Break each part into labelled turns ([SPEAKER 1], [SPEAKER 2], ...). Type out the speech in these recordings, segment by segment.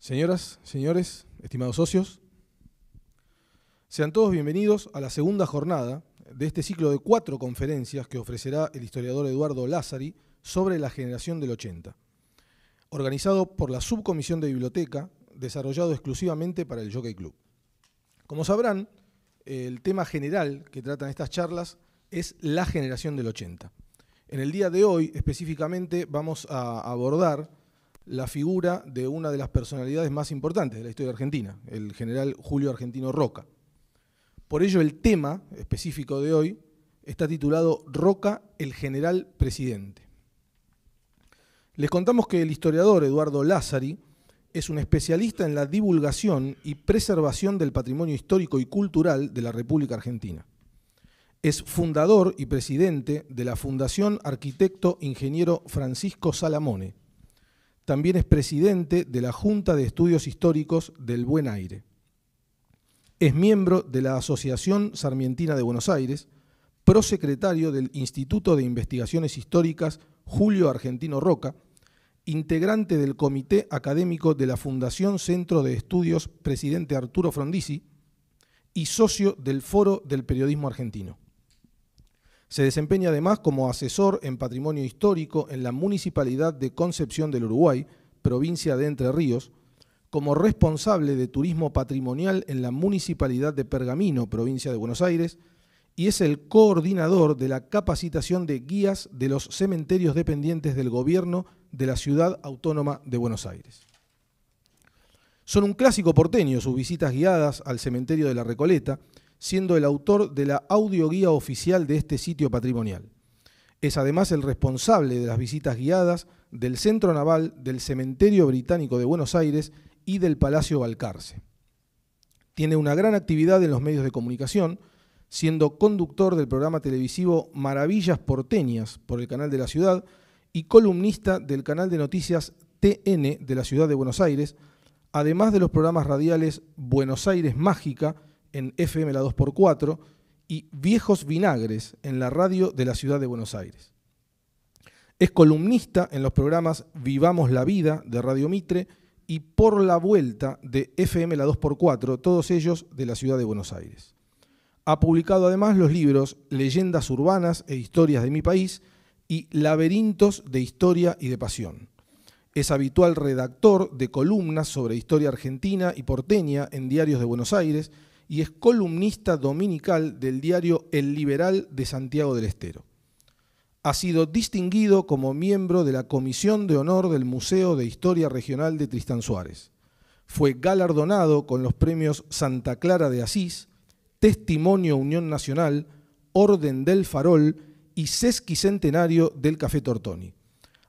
[SPEAKER 1] Señoras, señores, estimados socios, sean todos bienvenidos a la segunda jornada de este ciclo de cuatro conferencias que ofrecerá el historiador Eduardo Lázari sobre la generación del 80, organizado por la Subcomisión de Biblioteca, desarrollado exclusivamente para el Jockey Club. Como sabrán, el tema general que tratan estas charlas es la generación del 80. En el día de hoy, específicamente, vamos a abordar la figura de una de las personalidades más importantes de la historia argentina, el general Julio Argentino Roca. Por ello el tema específico de hoy está titulado Roca, el general presidente. Les contamos que el historiador Eduardo Lázari es un especialista en la divulgación y preservación del patrimonio histórico y cultural de la República Argentina. Es fundador y presidente de la Fundación Arquitecto Ingeniero Francisco Salamone, también es presidente de la Junta de Estudios Históricos del Buen Aire. Es miembro de la Asociación Sarmientina de Buenos Aires, prosecretario del Instituto de Investigaciones Históricas Julio Argentino Roca, integrante del Comité Académico de la Fundación Centro de Estudios Presidente Arturo Frondizi y socio del Foro del Periodismo Argentino. Se desempeña además como asesor en patrimonio histórico en la Municipalidad de Concepción del Uruguay, provincia de Entre Ríos, como responsable de turismo patrimonial en la Municipalidad de Pergamino, provincia de Buenos Aires, y es el coordinador de la capacitación de guías de los cementerios dependientes del gobierno de la Ciudad Autónoma de Buenos Aires. Son un clásico porteño sus visitas guiadas al cementerio de la Recoleta, siendo el autor de la audioguía oficial de este sitio patrimonial. Es además el responsable de las visitas guiadas del Centro Naval, del Cementerio Británico de Buenos Aires y del Palacio Balcarce. Tiene una gran actividad en los medios de comunicación, siendo conductor del programa televisivo Maravillas Porteñas por el canal de la ciudad y columnista del canal de noticias TN de la ciudad de Buenos Aires, además de los programas radiales Buenos Aires Mágica en FM la 2x4 y Viejos Vinagres en la radio de la ciudad de Buenos Aires. Es columnista en los programas Vivamos la Vida de Radio Mitre y Por la Vuelta de FM la 2x4, todos ellos de la ciudad de Buenos Aires. Ha publicado además los libros Leyendas Urbanas e Historias de mi país y Laberintos de Historia y de Pasión. Es habitual redactor de columnas sobre historia argentina y porteña en diarios de Buenos Aires y es columnista dominical del diario El Liberal de Santiago del Estero. Ha sido distinguido como miembro de la Comisión de Honor del Museo de Historia Regional de Tristán Suárez. Fue galardonado con los premios Santa Clara de Asís, Testimonio Unión Nacional, Orden del Farol y Sesquicentenario del Café Tortoni.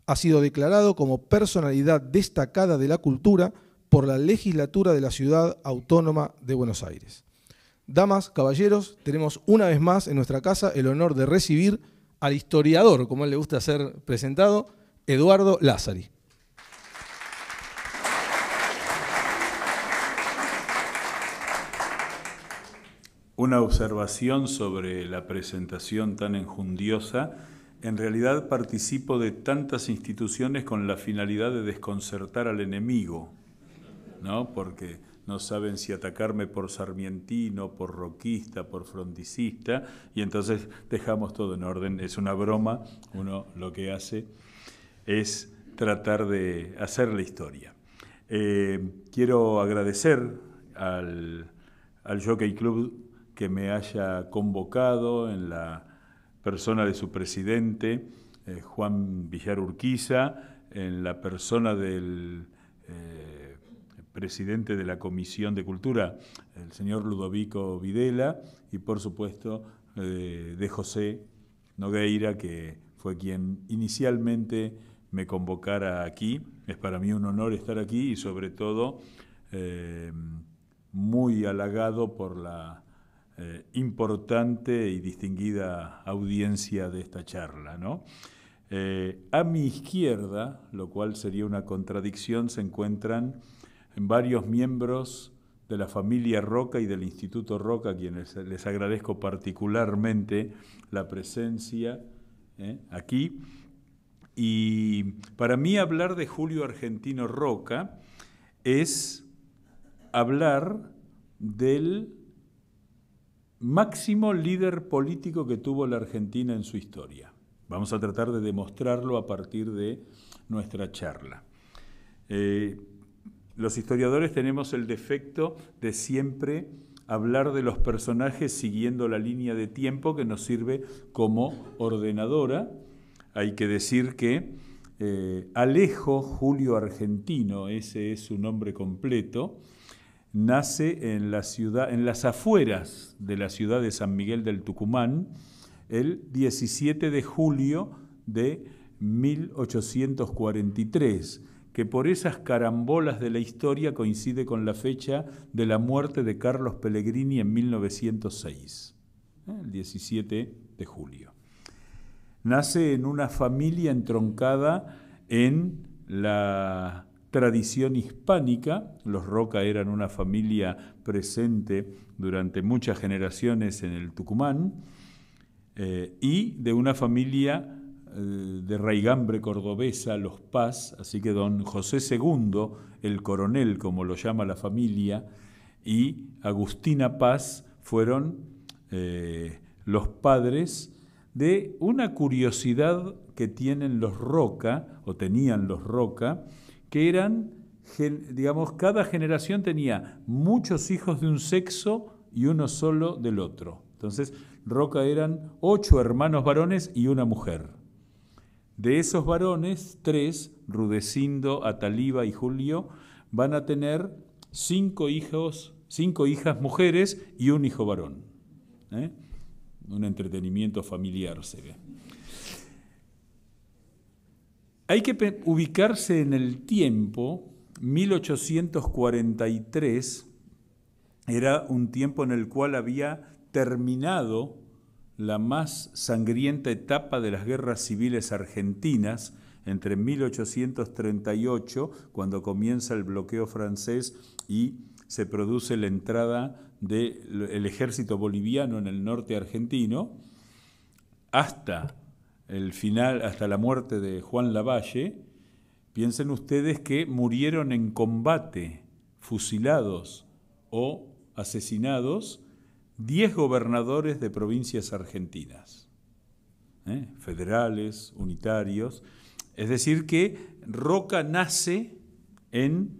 [SPEAKER 1] Ha sido declarado como personalidad destacada de la cultura por la legislatura de la Ciudad Autónoma de Buenos Aires. Damas, caballeros, tenemos una vez más en nuestra casa el honor de recibir al historiador, como él le gusta ser presentado, Eduardo Lázari.
[SPEAKER 2] Una observación sobre la presentación tan enjundiosa. En realidad participo de tantas instituciones con la finalidad de desconcertar al enemigo, ¿no? Porque no saben si atacarme por sarmientino, por roquista, por fronticista, y entonces dejamos todo en orden. Es una broma, uno lo que hace es tratar de hacer la historia. Eh, quiero agradecer al, al Jockey Club que me haya convocado en la persona de su presidente, eh, Juan Villar Urquiza, en la persona del eh, presidente de la Comisión de Cultura, el señor Ludovico Videla, y por supuesto eh, de José Nogueira, que fue quien inicialmente me convocara aquí. Es para mí un honor estar aquí y sobre todo eh, muy halagado por la eh, importante y distinguida audiencia de esta charla. a mi izquierda, lo cual sería una contradicción, se encuentran en varios miembros de la familia Roca y del Instituto Roca, a quienes les agradezco particularmente la presencia eh, aquí. Y para mí hablar de Julio Argentino Roca es hablar del máximo líder político que tuvo la Argentina en su historia. Vamos a tratar de demostrarlo a partir de nuestra charla. Eh, los historiadores tenemos el defecto de siempre hablar de los personajes siguiendo la línea de tiempo que nos sirve como ordenadora. Hay que decir que eh, Alejo Julio Argentino, ese es su nombre completo, nace en, en las afueras de la ciudad de San Miguel del Tucumán el 17 de julio de 1843 que por esas carambolas de la historia coincide con la fecha de la muerte de Carlos Pellegrini en 1906, ¿eh? el 17 de julio. Nace en una familia entroncada en la tradición hispánica. Los Roca eran una familia presente durante muchas generaciones en el Tucumán eh, y de una familia eh, de raigambre cordobesa, los Paz, así que don José II, el coronel, como lo llama la familia, y Agustina Paz fueron eh, los padres de una curiosidad que tienen los Roca, o tenían los Roca, que eran, digamos, cada generación tenía muchos hijos de un sexo y uno solo del otro. Entonces, Roca eran ocho hermanos varones y una mujer. De esos varones, tres, Rudecindo, Ataliba y Julio, van a tener cinco hijos, cinco hijas mujeres y un hijo varón. ¿eh? Un entretenimiento familiar se ve. Hay que ubicarse en el tiempo. 1843 era un tiempo en el cual había terminado la más sangrienta etapa de las guerras civiles argentinas entre 1838, cuando comienza el bloqueo francés, y se produce la entrada del ejército boliviano en el norte argentino, hasta el final, hasta la muerte de Juan Lavalle, piensen ustedes que murieron en combate, fusilados o asesinados 10 gobernadores de provincias argentinas, ¿eh? federales, unitarios. Es decir, que Roca nace en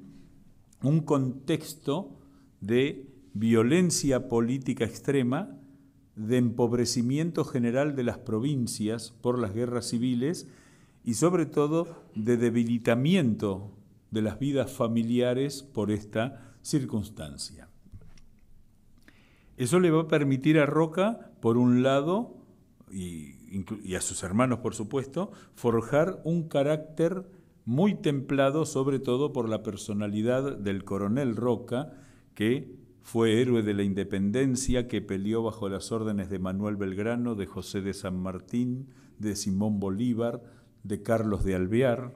[SPEAKER 2] un contexto de violencia política extrema, de empobrecimiento general de las provincias por las guerras civiles y sobre todo de debilitamiento de las vidas familiares por esta circunstancia. Eso le va a permitir a Roca, por un lado, y, a sus hermanos, por supuesto, forjar un carácter muy templado, sobre todo por la personalidad del coronel Roca, que fue héroe de la independencia, que peleó bajo las órdenes de Manuel Belgrano, de José de San Martín, de Simón Bolívar, de Carlos de Alvear,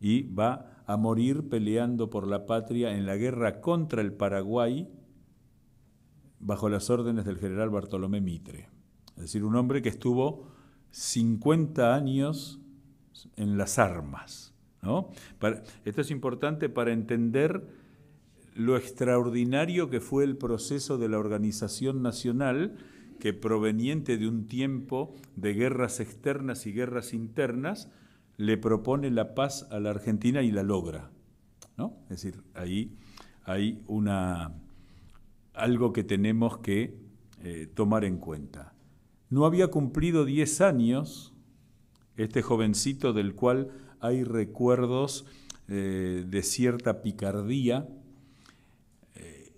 [SPEAKER 2] y va a morir peleando por la patria en la guerra contra el Paraguay, bajo las órdenes del general Bartolomé Mitre. Es decir, un hombre que estuvo 50 años en las armas. esto es importante para entender lo extraordinario que fue el proceso de la organización nacional que proveniente de un tiempo de guerras externas y guerras internas, le propone la paz a la Argentina y la logra. Es decir, ahí hay una, algo que tenemos que eh, tomar en cuenta. No había cumplido 10 años este jovencito del cual hay recuerdos eh, de cierta picardía. Eh,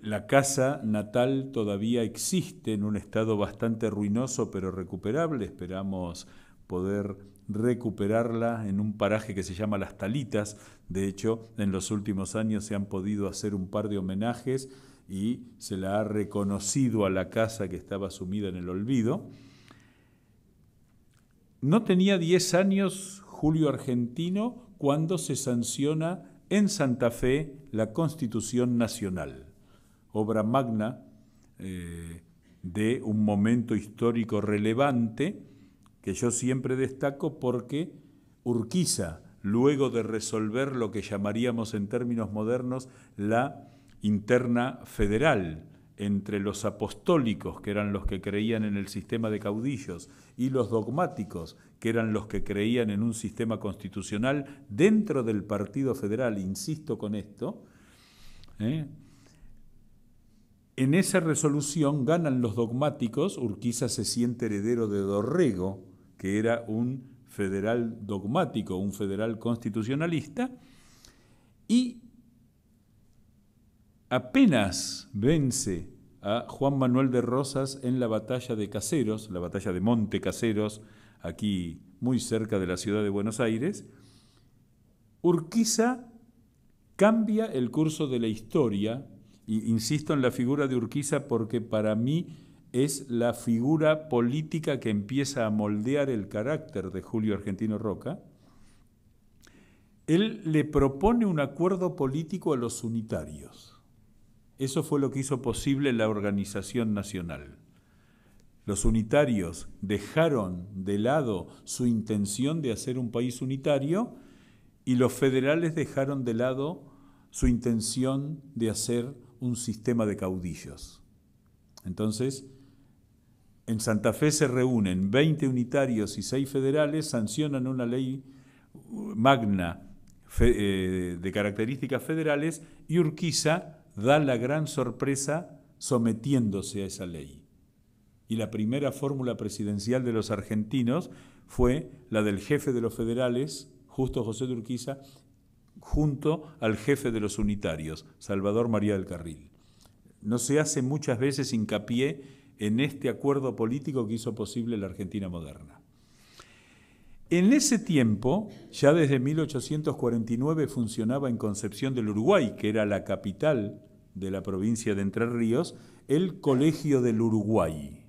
[SPEAKER 2] la casa natal todavía existe en un estado bastante ruinoso pero recuperable. Esperamos poder recuperarla en un paraje que se llama Las Talitas. De hecho, en los últimos años se han podido hacer un par de homenajes y se la ha reconocido a la casa que estaba sumida en el olvido. No tenía 10 años Julio Argentino cuando se sanciona en Santa Fe la Constitución Nacional, obra magna eh, de un momento histórico relevante que yo siempre destaco porque Urquiza, luego de resolver lo que llamaríamos en términos modernos la interna federal entre los apostólicos, que eran los que creían en el sistema de caudillos, y los dogmáticos, que eran los que creían en un sistema constitucional dentro del Partido Federal, insisto con esto, ¿eh? en esa resolución ganan los dogmáticos, Urquiza se siente heredero de Dorrego, que era un federal dogmático, un federal constitucionalista, y apenas vence a Juan Manuel de Rosas en la batalla de Caseros, la batalla de Monte Caseros, aquí muy cerca de la ciudad de Buenos Aires, Urquiza cambia el curso de la historia, e insisto en la figura de Urquiza porque para mí es la figura política que empieza a moldear el carácter de Julio Argentino Roca, él le propone un acuerdo político a los unitarios. Eso fue lo que hizo posible la organización nacional. Los unitarios dejaron de lado su intención de hacer un país unitario y los federales dejaron de lado su intención de hacer un sistema de caudillos. Entonces, en Santa Fe se reúnen 20 unitarios y 6 federales, sancionan una ley magna eh, de características federales y Urquiza da la gran sorpresa sometiéndose a esa ley. Y la primera fórmula presidencial de los argentinos fue la del jefe de los federales, justo José Turquiza, junto al jefe de los unitarios, Salvador María del Carril. No se hace muchas veces hincapié en este acuerdo político que hizo posible la Argentina moderna. En ese tiempo, ya desde 1849 funcionaba en Concepción del Uruguay, que era la capital de la provincia de Entre Ríos, el Colegio del Uruguay.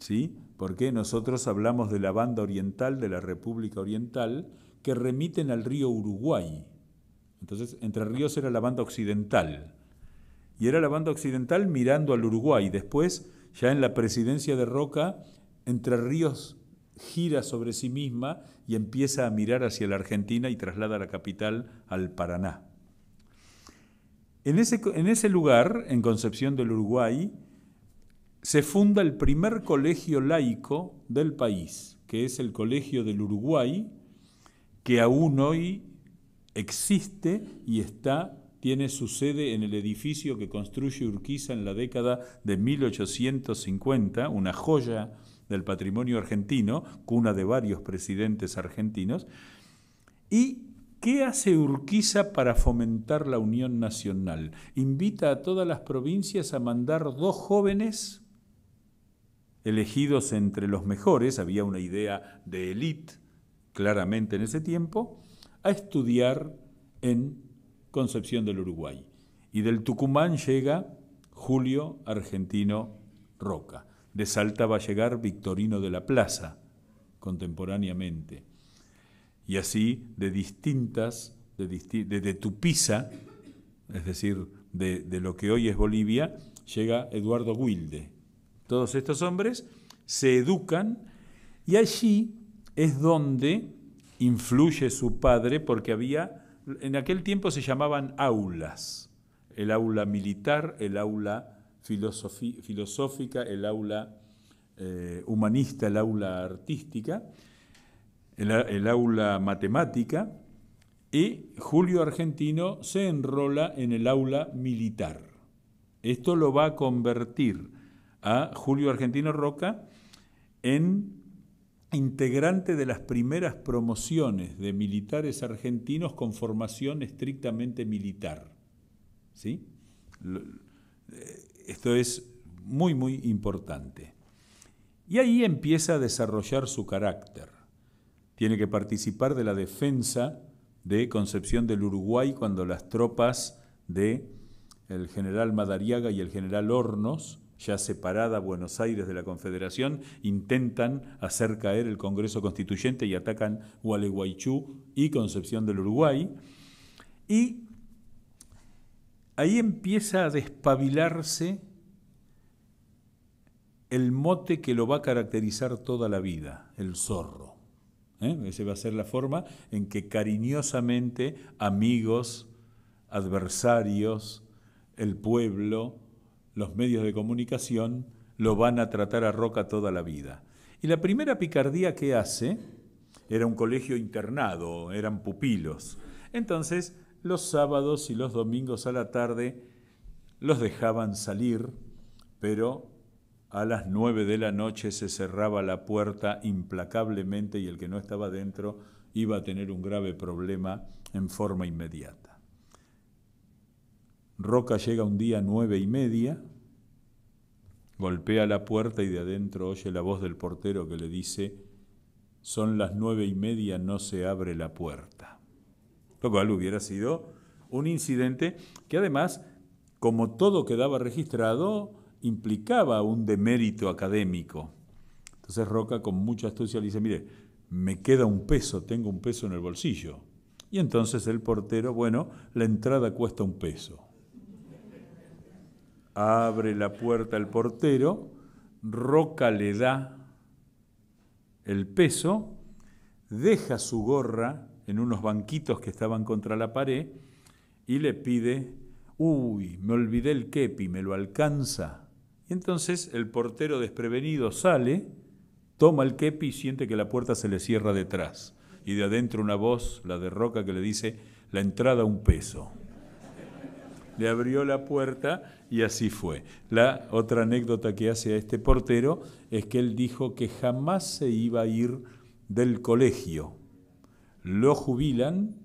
[SPEAKER 2] ¿Sí? Porque nosotros hablamos de la banda oriental de la República Oriental que remiten al río Uruguay. Entonces, Entre Ríos era la banda occidental. Y era la banda occidental mirando al Uruguay. Después, ya en la presidencia de Roca, Entre Ríos gira sobre sí misma y empieza a mirar hacia la Argentina y traslada la capital al Paraná. En ese, en ese lugar, en Concepción del Uruguay, se funda el primer colegio laico del país, que es el Colegio del Uruguay, que aún hoy existe y está, tiene su sede en el edificio que construye Urquiza en la década de 1850, una joya del patrimonio argentino, cuna de varios presidentes argentinos. ¿Y qué hace Urquiza para fomentar la unión nacional? Invita a todas las provincias a mandar dos jóvenes elegidos entre los mejores, había una idea de élite claramente en ese tiempo, a estudiar en Concepción del Uruguay. Y del Tucumán llega Julio Argentino Roca de Salta va a llegar Victorino de la Plaza contemporáneamente. Y así de distintas, de, Tupiza, es decir, de, de lo que hoy es Bolivia, llega Eduardo Wilde. Todos estos hombres se educan y allí es donde influye su padre porque había, en aquel tiempo se llamaban aulas, el aula militar, el aula filosófica, el aula eh, humanista, el aula artística, el, el aula matemática, y Julio Argentino se enrola en el aula militar. Esto lo va a convertir a Julio Argentino Roca en integrante de las primeras promociones de militares argentinos con formación estrictamente militar. ¿Sí? Eh, esto es muy, muy importante. Y ahí empieza a desarrollar su carácter. Tiene que participar de la defensa de Concepción del Uruguay cuando las tropas de el general Madariaga y el general Hornos, ya separada Buenos Aires de la Confederación, intentan hacer caer el Congreso Constituyente y atacan Gualeguaychú y Concepción del Uruguay. Y ahí empieza a despabilarse el mote que lo va a caracterizar toda la vida, el zorro. ¿eh? Ese va a ser la forma en que cariñosamente amigos, adversarios, el pueblo, los medios de comunicación lo van a tratar a Roca toda la vida. Y la primera picardía que hace era un colegio internado, eran pupilos. Entonces los sábados y los domingos a la tarde los dejaban salir, pero a las nueve de la noche se cerraba la puerta implacablemente y el que no estaba dentro iba a tener un grave problema en forma inmediata. Roca llega un día nueve y media, golpea la puerta y de adentro oye la voz del portero que le dice, son las nueve y media, no se abre la puerta lo cual hubiera sido un incidente que además, como todo quedaba registrado, implicaba un demérito académico. Entonces Roca con mucha astucia le dice, mire, me queda un peso, tengo un peso en el bolsillo. Y entonces el portero, bueno, la entrada cuesta un peso. Abre la puerta el portero, Roca le da el peso, deja su gorra en unos banquitos que estaban contra la pared y le pide, uy, me olvidé el kepi, me lo alcanza. Y entonces el portero desprevenido sale, toma el kepi y siente que la puerta se le cierra detrás. Y de adentro una voz, la de Roca, que le dice, la entrada un peso. Le abrió la puerta y así fue. La otra anécdota que hace a este portero es que él dijo que jamás se iba a ir del colegio lo jubilan,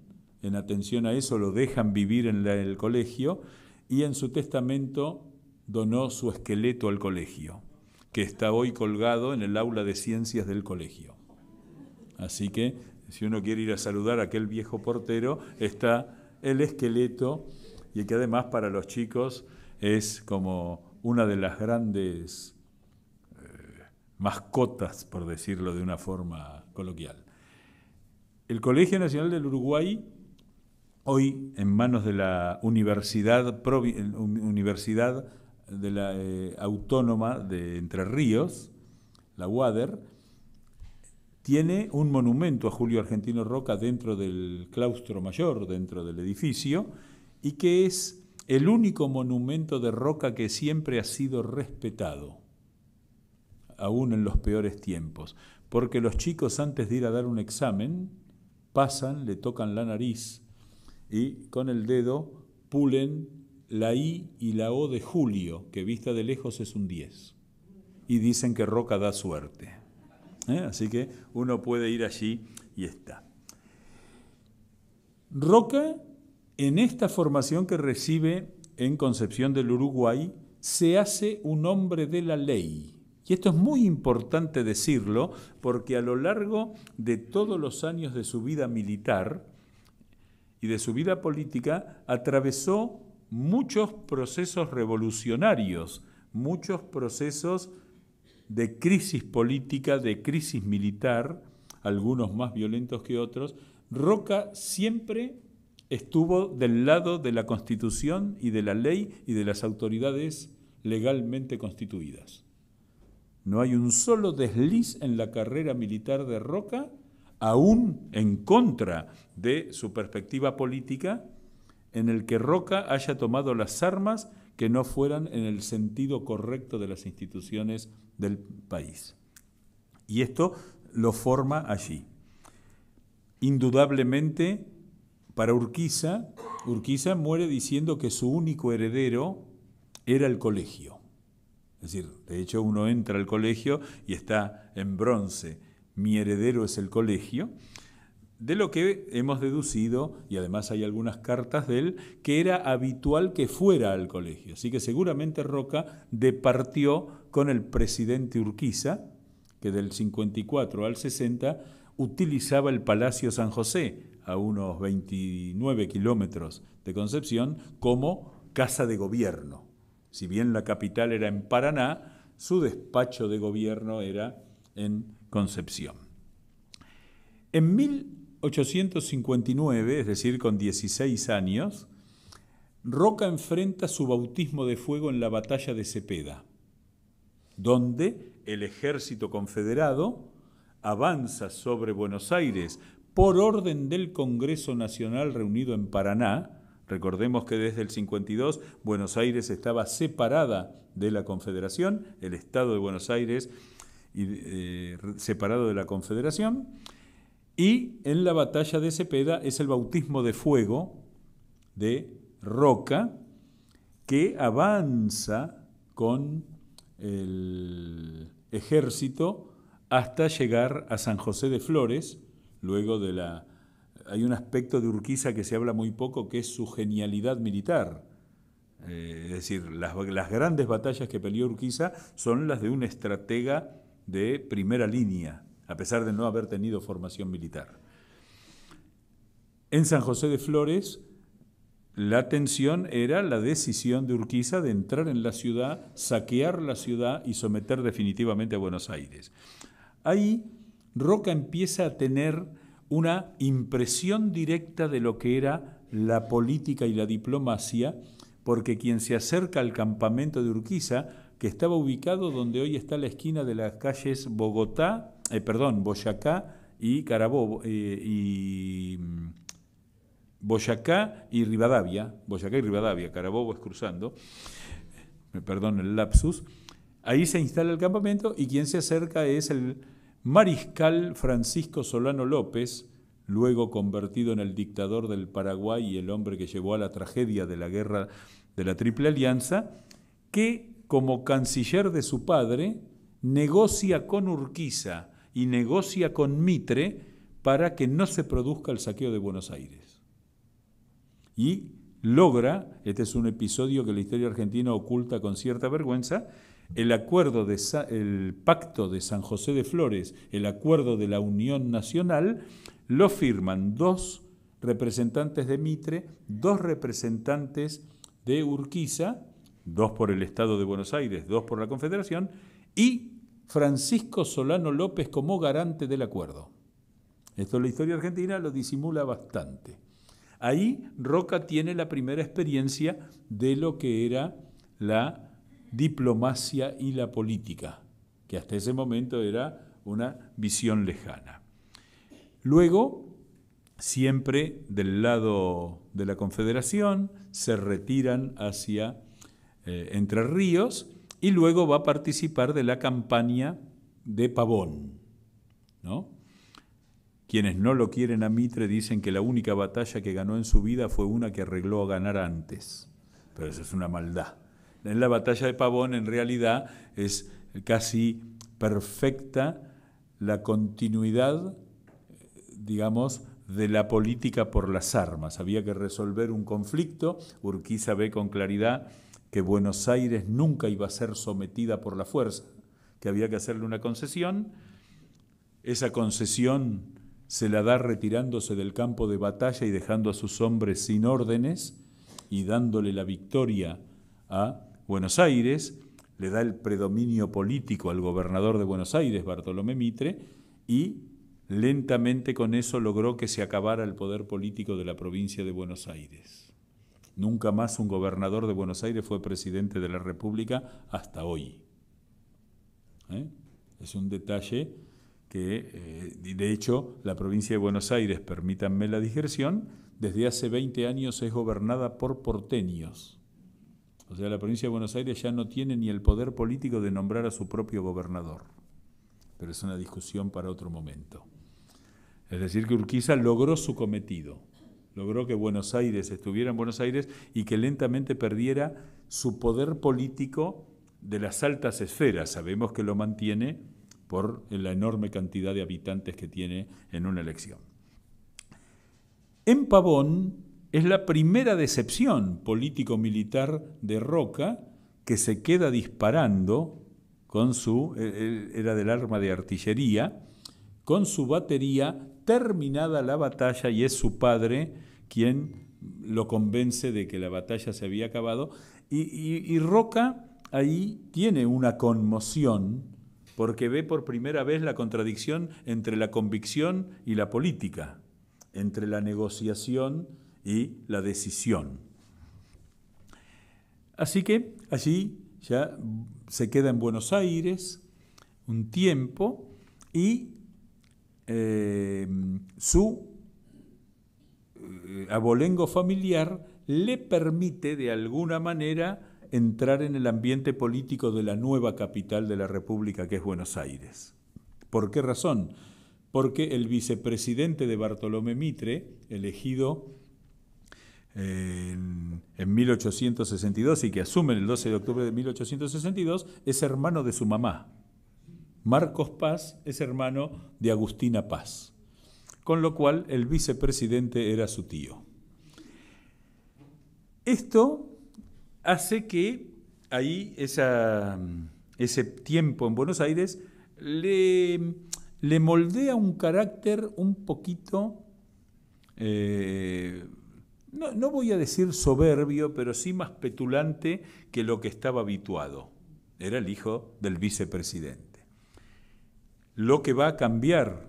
[SPEAKER 2] en atención a eso lo dejan vivir en, el colegio y en su testamento donó su esqueleto al colegio, que está hoy colgado en el aula de ciencias del colegio. Así que si uno quiere ir a saludar a aquel viejo portero, está el esqueleto y que además para los chicos es como una de las grandes eh, mascotas, por decirlo de una forma coloquial. El Colegio Nacional del Uruguay, hoy en manos de la Universidad, Universidad de la, eh, Autónoma de Entre Ríos, la UADER, tiene un monumento a Julio Argentino Roca dentro del claustro mayor, dentro del edificio, y que es el único monumento de Roca que siempre ha sido respetado, aún en los peores tiempos, porque los chicos antes de ir a dar un examen, pasan, le tocan la nariz y con el dedo pulen la I y la O de Julio, que vista de lejos es un 10. Y dicen que Roca da suerte. ¿eh? Así que uno puede ir allí y está. Roca, en esta formación que recibe en Concepción del Uruguay, se hace un hombre de la ley. Y esto es muy importante decirlo porque a lo largo de todos los años de su vida militar y de su vida política atravesó muchos procesos revolucionarios, muchos procesos de crisis política, de crisis militar, algunos más violentos que otros, Roca siempre estuvo del lado de la Constitución y de la ley y de las autoridades legalmente constituidas. No hay un solo desliz en la carrera militar de Roca, aún en contra de su perspectiva política, en el que Roca haya tomado las armas que no fueran en el sentido correcto de las instituciones del país. Y esto lo forma allí. Indudablemente, para Urquiza, Urquiza muere diciendo que su único heredero era el colegio. Es decir, de hecho uno entra al colegio y está en bronce, mi heredero es el colegio, de lo que hemos deducido, y además hay algunas cartas de él, que era habitual que fuera al colegio. Así que seguramente Roca departió con el presidente Urquiza, que del 54 al 60 utilizaba el Palacio San José, a unos 29 kilómetros de Concepción, como casa de gobierno. Si bien la capital era en Paraná, su despacho de gobierno era en Concepción. En 1859, es decir, con 16 años, Roca enfrenta su bautismo de fuego en la batalla de Cepeda, donde el ejército confederado avanza sobre Buenos Aires por orden del Congreso Nacional reunido en Paraná, Recordemos que desde el 52 Buenos Aires estaba separada de la Confederación, el Estado de Buenos Aires eh, separado de la Confederación, y en la batalla de Cepeda es el bautismo de fuego de Roca que avanza con el ejército hasta llegar a San José de Flores, luego de la hay un aspecto de Urquiza que se habla muy poco, que es su genialidad militar. Eh, es decir, las, las, grandes batallas que peleó Urquiza son las de un estratega de primera línea, a pesar de no haber tenido formación militar. En San José de Flores, la tensión era la decisión de Urquiza de entrar en la ciudad, saquear la ciudad y someter definitivamente a Buenos Aires. Ahí Roca empieza a tener una impresión directa de lo que era la política y la diplomacia, porque quien se acerca al campamento de Urquiza, que estaba ubicado donde hoy está la esquina de las calles Bogotá, eh, perdón, Boyacá y Carabobo, eh, y mm, Boyacá y Rivadavia, Boyacá y Rivadavia, Carabobo es cruzando, perdón el lapsus, ahí se instala el campamento y quien se acerca es el Mariscal Francisco Solano López, luego convertido en el dictador del Paraguay y el hombre que llevó a la tragedia de la guerra de la Triple Alianza, que como canciller de su padre negocia con Urquiza y negocia con Mitre para que no se produzca el saqueo de Buenos Aires. Y logra, este es un episodio que la historia argentina oculta con cierta vergüenza, el acuerdo de pacto de San José de Flores, el acuerdo de la Unión Nacional, lo firman dos representantes de Mitre, dos representantes de Urquiza, dos por el Estado de Buenos Aires, dos por la Confederación, y Francisco Solano López como garante del acuerdo. Esto la historia argentina lo disimula bastante. Ahí Roca tiene la primera experiencia de lo que era la diplomacia y la política, que hasta ese momento era una visión lejana. Luego, siempre del lado de la Confederación, se retiran hacia eh, Entre Ríos y luego va a participar de la campaña de Pavón. ¿no? Quienes no lo quieren a Mitre dicen que la única batalla que ganó en su vida fue una que arregló a ganar antes, pero eso es una maldad en la batalla de Pavón en realidad es casi perfecta la continuidad, digamos, de la política por las armas. Había que resolver un conflicto, Urquiza ve con claridad que Buenos Aires nunca iba a ser sometida por la fuerza, que había que hacerle una concesión, esa concesión se la da retirándose del campo de batalla y dejando a sus hombres sin órdenes y dándole la victoria a Buenos Aires, le da el predominio político al gobernador de Buenos Aires, Bartolomé Mitre, y lentamente con eso logró que se acabara el poder político de la provincia de Buenos Aires. Nunca más un gobernador de Buenos Aires fue presidente de la República hasta hoy. ¿Eh? Es un detalle que, eh, de hecho, la provincia de Buenos Aires, permítanme la digresión, desde hace 20 años es gobernada por porteños o sea, la provincia de Buenos Aires ya no tiene ni el poder político de nombrar a su propio gobernador. Pero es una discusión para otro momento. Es decir, que Urquiza logró su cometido, logró que Buenos Aires estuviera en Buenos Aires y que lentamente perdiera su poder político de las altas esferas. Sabemos que lo mantiene por la enorme cantidad de habitantes que tiene en una elección. En Pavón, es la primera decepción político-militar de Roca que se queda disparando con su, e, e, era del arma de artillería, con su batería terminada la batalla y es su padre quien lo convence de que la batalla se había acabado. Y, y Roca ahí tiene una conmoción porque ve por primera vez la contradicción entre la convicción y la política, entre la negociación y la decisión. Así que allí ya se queda en Buenos Aires un tiempo y eh, su eh, abolengo familiar le permite de alguna manera entrar en el ambiente político de la nueva capital de la República, que es Buenos Aires. ¿Por qué razón? Porque el vicepresidente de Bartolomé Mitre, elegido en, 1862 y que asume el 12 de octubre de 1862, es hermano de su mamá. Marcos Paz es hermano de Agustina Paz, con lo cual el vicepresidente era su tío. Esto hace que ahí ese tiempo en Buenos Aires le, le moldea un carácter un poquito eh, no, voy a decir soberbio, pero sí más petulante que lo que estaba habituado. Era el hijo del vicepresidente. Lo que va a cambiar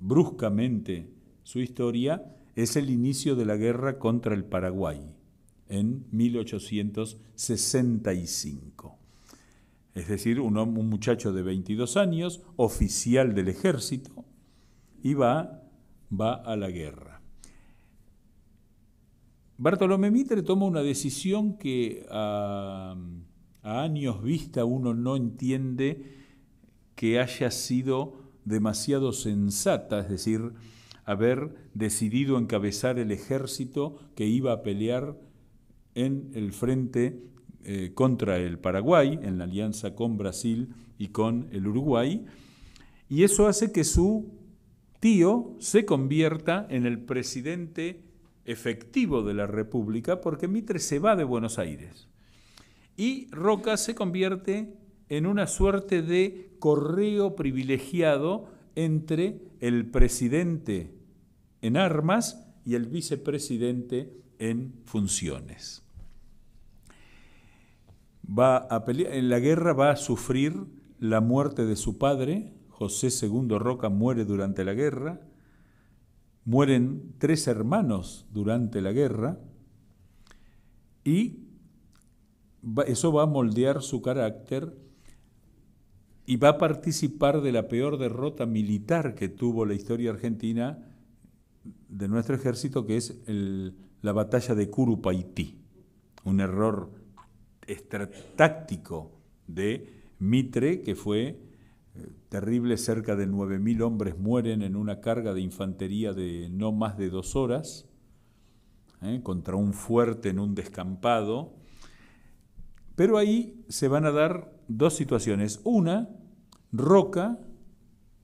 [SPEAKER 2] bruscamente su historia es el inicio de la guerra contra el Paraguay en 1865. Es decir, un, muchacho de 22 años, oficial del ejército, y va a la guerra. Bartolomé Mitre toma una decisión que a, años vista uno no entiende que haya sido demasiado sensata, es decir, haber decidido encabezar el ejército que iba a pelear en el frente eh, contra el Paraguay, en la alianza con Brasil y con el Uruguay, y eso hace que su tío se convierta en el presidente efectivo de la República porque Mitre se va de Buenos Aires. Y Roca se convierte en una suerte de correo privilegiado entre el presidente en armas y el vicepresidente en funciones. Va a pelear, en la guerra va a sufrir la muerte de su padre, José II Roca muere durante la guerra, mueren tres hermanos durante la guerra y eso va a moldear su carácter y va a participar de la peor derrota militar que tuvo la historia argentina de nuestro ejército, que es la batalla de Curupaití, un error táctico de Mitre que fue terrible, cerca de 9.000 hombres mueren en una carga de infantería de no más de dos horas, ¿eh? contra un fuerte en un descampado. Pero ahí se van a dar dos situaciones. Una, Roca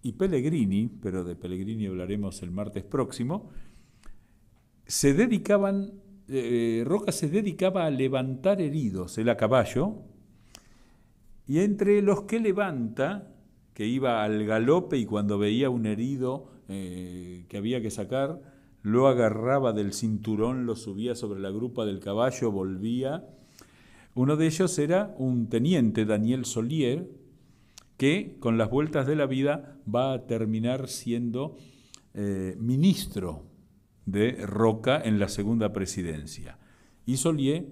[SPEAKER 2] y Pellegrini, pero de Pellegrini hablaremos el martes próximo, se dedicaban, eh, Roca se dedicaba a levantar heridos, el a caballo, y entre los que levanta que iba al galope y cuando veía un herido eh, que había que sacar, lo agarraba del cinturón, lo subía sobre la grupa del caballo, volvía. Uno de ellos era un teniente, Daniel Solier, que con las vueltas de la vida va a terminar siendo eh, ministro de Roca en la segunda presidencia. Y Solier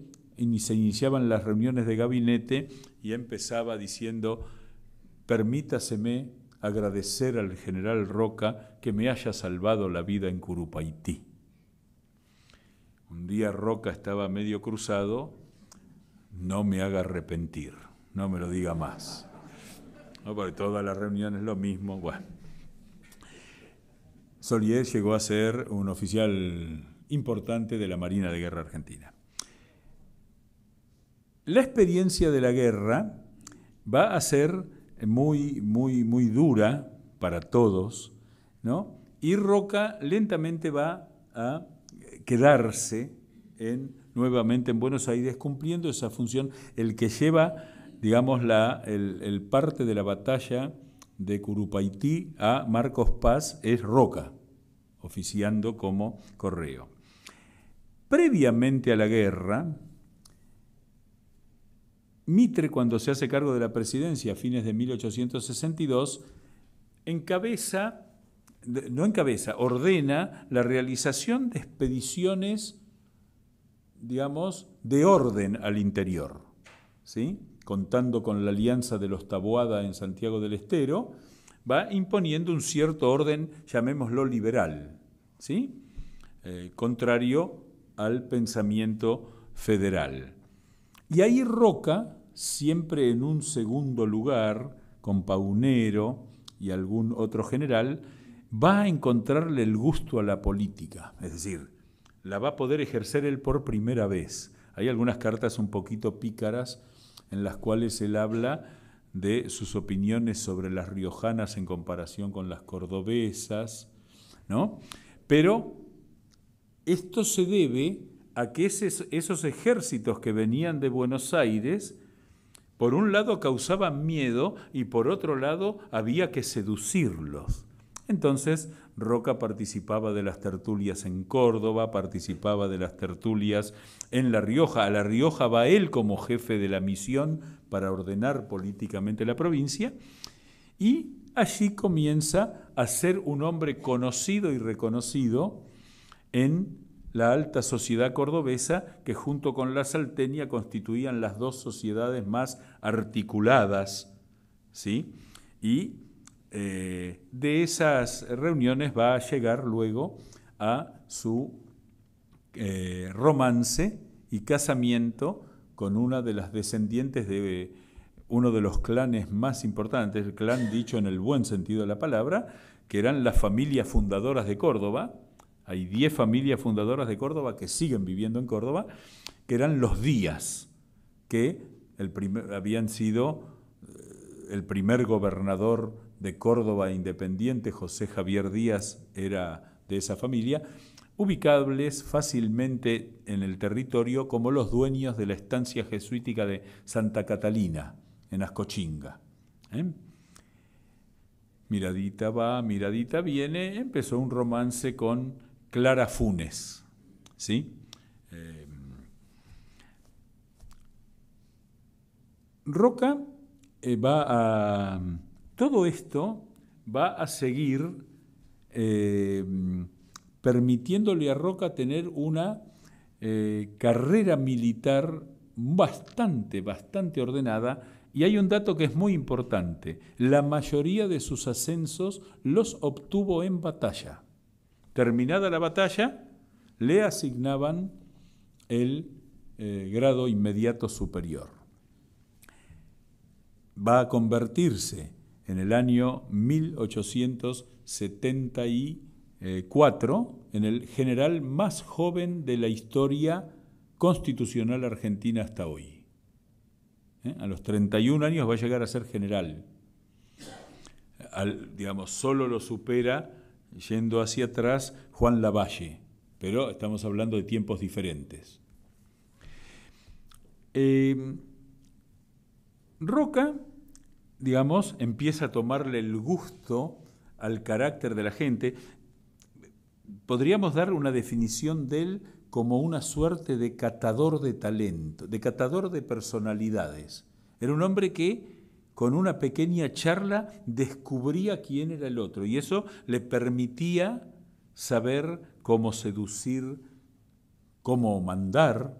[SPEAKER 2] se iniciaban las reuniones de gabinete y empezaba diciendo, permítaseme agradecer al general Roca que me haya salvado la vida en Curupaití. Un día Roca estaba medio cruzado, no me haga arrepentir, no me lo diga más. No, porque toda la reunión es lo mismo. Bueno. Solier llegó a ser un oficial importante de la Marina de Guerra Argentina. La experiencia de la guerra va a ser muy, muy, muy dura para todos, ¿no? Y Roca lentamente va a quedarse en, nuevamente en Buenos Aires cumpliendo esa función, el que lleva, digamos, la, el, el parte de la batalla de Curupaití a Marcos Paz es Roca, oficiando como correo. Previamente a la guerra, Mitre, cuando se hace cargo de la presidencia a fines de 1862, encabeza, no encabeza, ordena la realización de expediciones, digamos, de orden al interior, ¿sí? contando con la alianza de los Taboada en Santiago del Estero, va imponiendo un cierto orden, llamémoslo liberal, ¿sí? Eh, contrario al pensamiento federal. Y ahí Roca, siempre en un segundo lugar, con Paunero y algún otro general, va a encontrarle el gusto a la política, es decir, la va a poder ejercer él por primera vez. Hay algunas cartas un poquito pícaras en las cuales él habla de sus opiniones sobre las riojanas en comparación con las cordobesas, ¿no? Pero esto se debe a que esos, esos ejércitos que venían de Buenos Aires, por un lado causaban miedo y por otro lado había que seducirlos. Entonces, Roca participaba de las tertulias en Córdoba, participaba de las tertulias en La Rioja. A La Rioja va él como jefe de la misión para ordenar políticamente la provincia. Y allí comienza a ser un hombre conocido y reconocido en la alta sociedad cordobesa, que junto con la saltenia constituían las dos sociedades más articuladas. ¿sí? Y eh, de esas reuniones va a llegar luego a su eh, romance y casamiento con una de las descendientes de uno de los clanes más importantes, el clan dicho en el buen sentido de la palabra, que eran las familias fundadoras de Córdoba, hay 10 familias fundadoras de Córdoba que siguen viviendo en Córdoba, que eran los Díaz, que habían sido eh, el primer gobernador de Córdoba independiente, José Javier Díaz, era de esa familia, ubicables fácilmente en el territorio como los dueños de la estancia jesuítica de Santa Catalina, en Ascochinga. ¿eh? Miradita va, miradita viene, empezó un romance con Clara Funes. ¿sí? Eh, Roca eh, va a... Todo esto va a seguir eh, permitiéndole a Roca tener una carrera militar bastante, bastante ordenada. Y hay un dato que es muy importante. La mayoría de sus ascensos los obtuvo en batalla. Terminada la batalla, le asignaban el eh, grado inmediato superior. Va a convertirse en el año 1874 en el general más joven de la historia constitucional argentina hasta hoy. ¿Eh? A los 31 años va a llegar a ser general. digamos, solo lo supera yendo hacia atrás, Juan Lavalle, pero estamos hablando de tiempos diferentes. Eh, Roca, digamos, empieza a tomarle el gusto al carácter de la gente. Podríamos dar una definición de él como una suerte de catador de talento, de catador de personalidades. Era un hombre que con una pequeña charla descubría quién era el otro y eso le permitía saber cómo seducir, cómo mandar,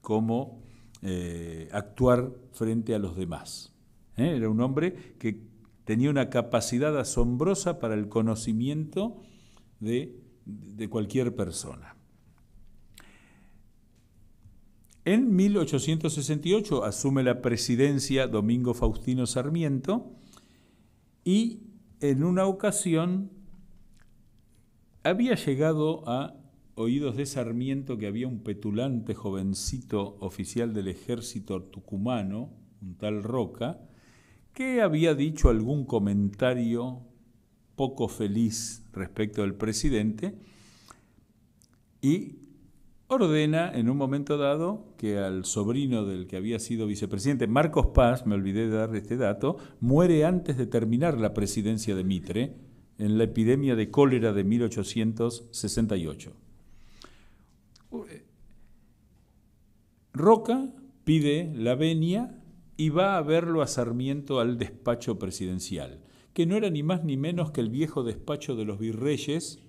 [SPEAKER 2] cómo eh, actuar frente a los demás. ¿eh? Era un hombre que tenía una capacidad asombrosa para el conocimiento de cualquier persona. En 1868 asume la presidencia Domingo Faustino Sarmiento y en una ocasión había llegado a oídos de Sarmiento que había un petulante jovencito oficial del ejército tucumano, un tal Roca, que había dicho algún comentario poco feliz respecto del presidente y ordena en un momento dado que al sobrino del que había sido vicepresidente, Marcos Paz, me olvidé de dar este dato, muere antes de terminar la presidencia de Mitre en la epidemia de cólera de 1868. Roca pide la venia y va a verlo a Sarmiento al despacho presidencial, que no era ni más ni menos que el viejo despacho de los virreyes,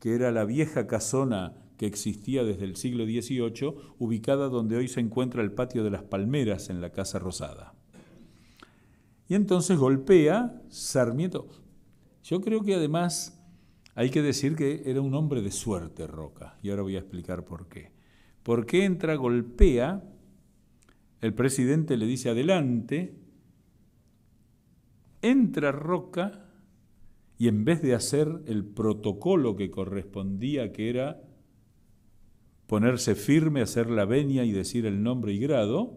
[SPEAKER 2] que era la vieja casona que existía desde el siglo XVIII, ubicada donde hoy se encuentra el patio de las Palmeras en la Casa Rosada. Y entonces golpea Sarmiento. Yo creo que además hay que decir que era un hombre de suerte Roca, y ahora voy a explicar por qué. ¿Por qué entra, golpea? El presidente le dice adelante, entra Roca y en vez de hacer el protocolo que correspondía, que era ponerse firme, hacer la venia y decir el nombre y grado,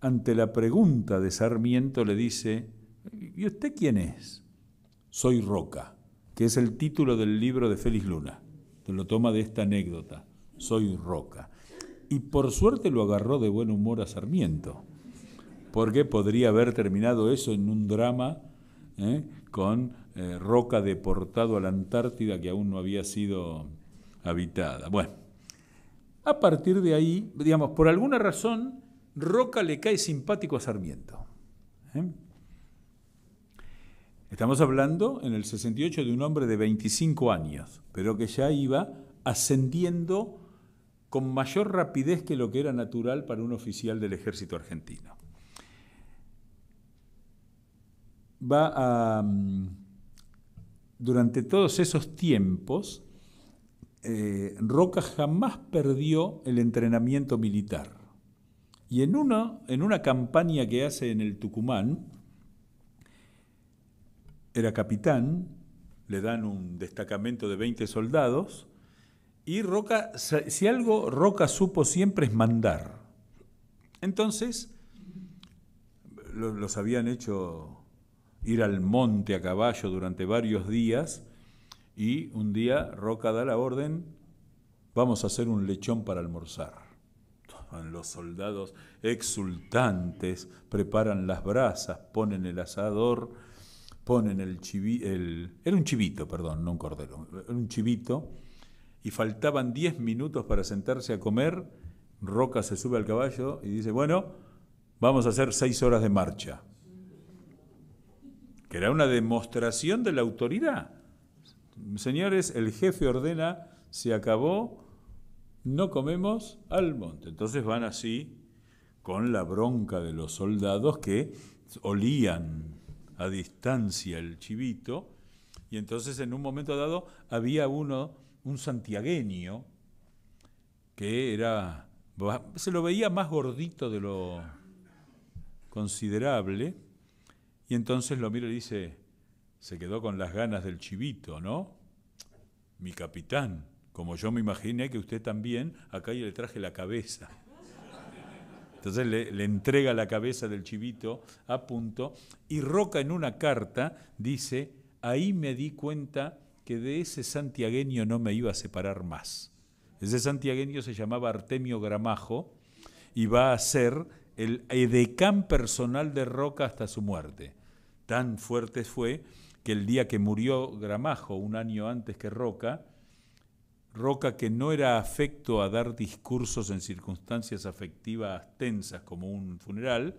[SPEAKER 2] ante la pregunta de Sarmiento le dice, ¿y usted quién es? Soy Roca, que es el título del libro de Félix Luna. Te lo toma de esta anécdota, Soy Roca. Y por suerte lo agarró de buen humor a Sarmiento, porque podría haber terminado eso en un drama ¿eh? con eh, Roca deportado a la Antártida que aún no había sido habitada. Bueno. A partir de ahí, digamos, por alguna razón, Roca le cae simpático a Sarmiento. ¿eh? Estamos hablando en el 68 de un hombre de 25 años, pero que ya iba ascendiendo con mayor rapidez que lo que era natural para un oficial del ejército argentino. Va mm, durante todos esos tiempos, eh, Roca jamás perdió el entrenamiento militar. Y en una, en una campaña que hace en el Tucumán, era capitán, le dan un destacamento de 20 soldados, y Roca, si algo Roca supo siempre es mandar. Entonces, los habían hecho ir al monte a caballo durante varios días y un día Roca da la orden, vamos a hacer un lechón para almorzar. Los soldados exultantes preparan las brasas, ponen el asador, ponen el chivito, era un chivito, perdón, no un cordero, era un chivito, y faltaban 10 minutos para sentarse a comer, Roca se sube al caballo y dice, bueno, vamos a hacer seis horas de marcha, que era una demostración de la autoridad. Señores, el jefe ordena, se acabó, no comemos al monte. Entonces van así con la bronca de los soldados que olían a distancia el chivito. Y entonces en un momento dado había uno, un santiagueño, que era, se lo veía más gordito de lo considerable. Y entonces lo mira y dice, se quedó con las ganas del chivito, ¿no? Mi capitán, como yo me imaginé que usted también, acá yo le traje la cabeza. Entonces le, le, entrega la cabeza del chivito a punto y Roca en una carta dice, ahí me di cuenta que de ese santiagueño no me iba a separar más. Ese santiagueño se llamaba Artemio Gramajo y va a ser el edecán personal de Roca hasta su muerte. Tan fuerte fue que el día que murió Gramajo, un año antes que Roca, Roca que no era afecto a dar discursos en circunstancias afectivas tensas como un funeral,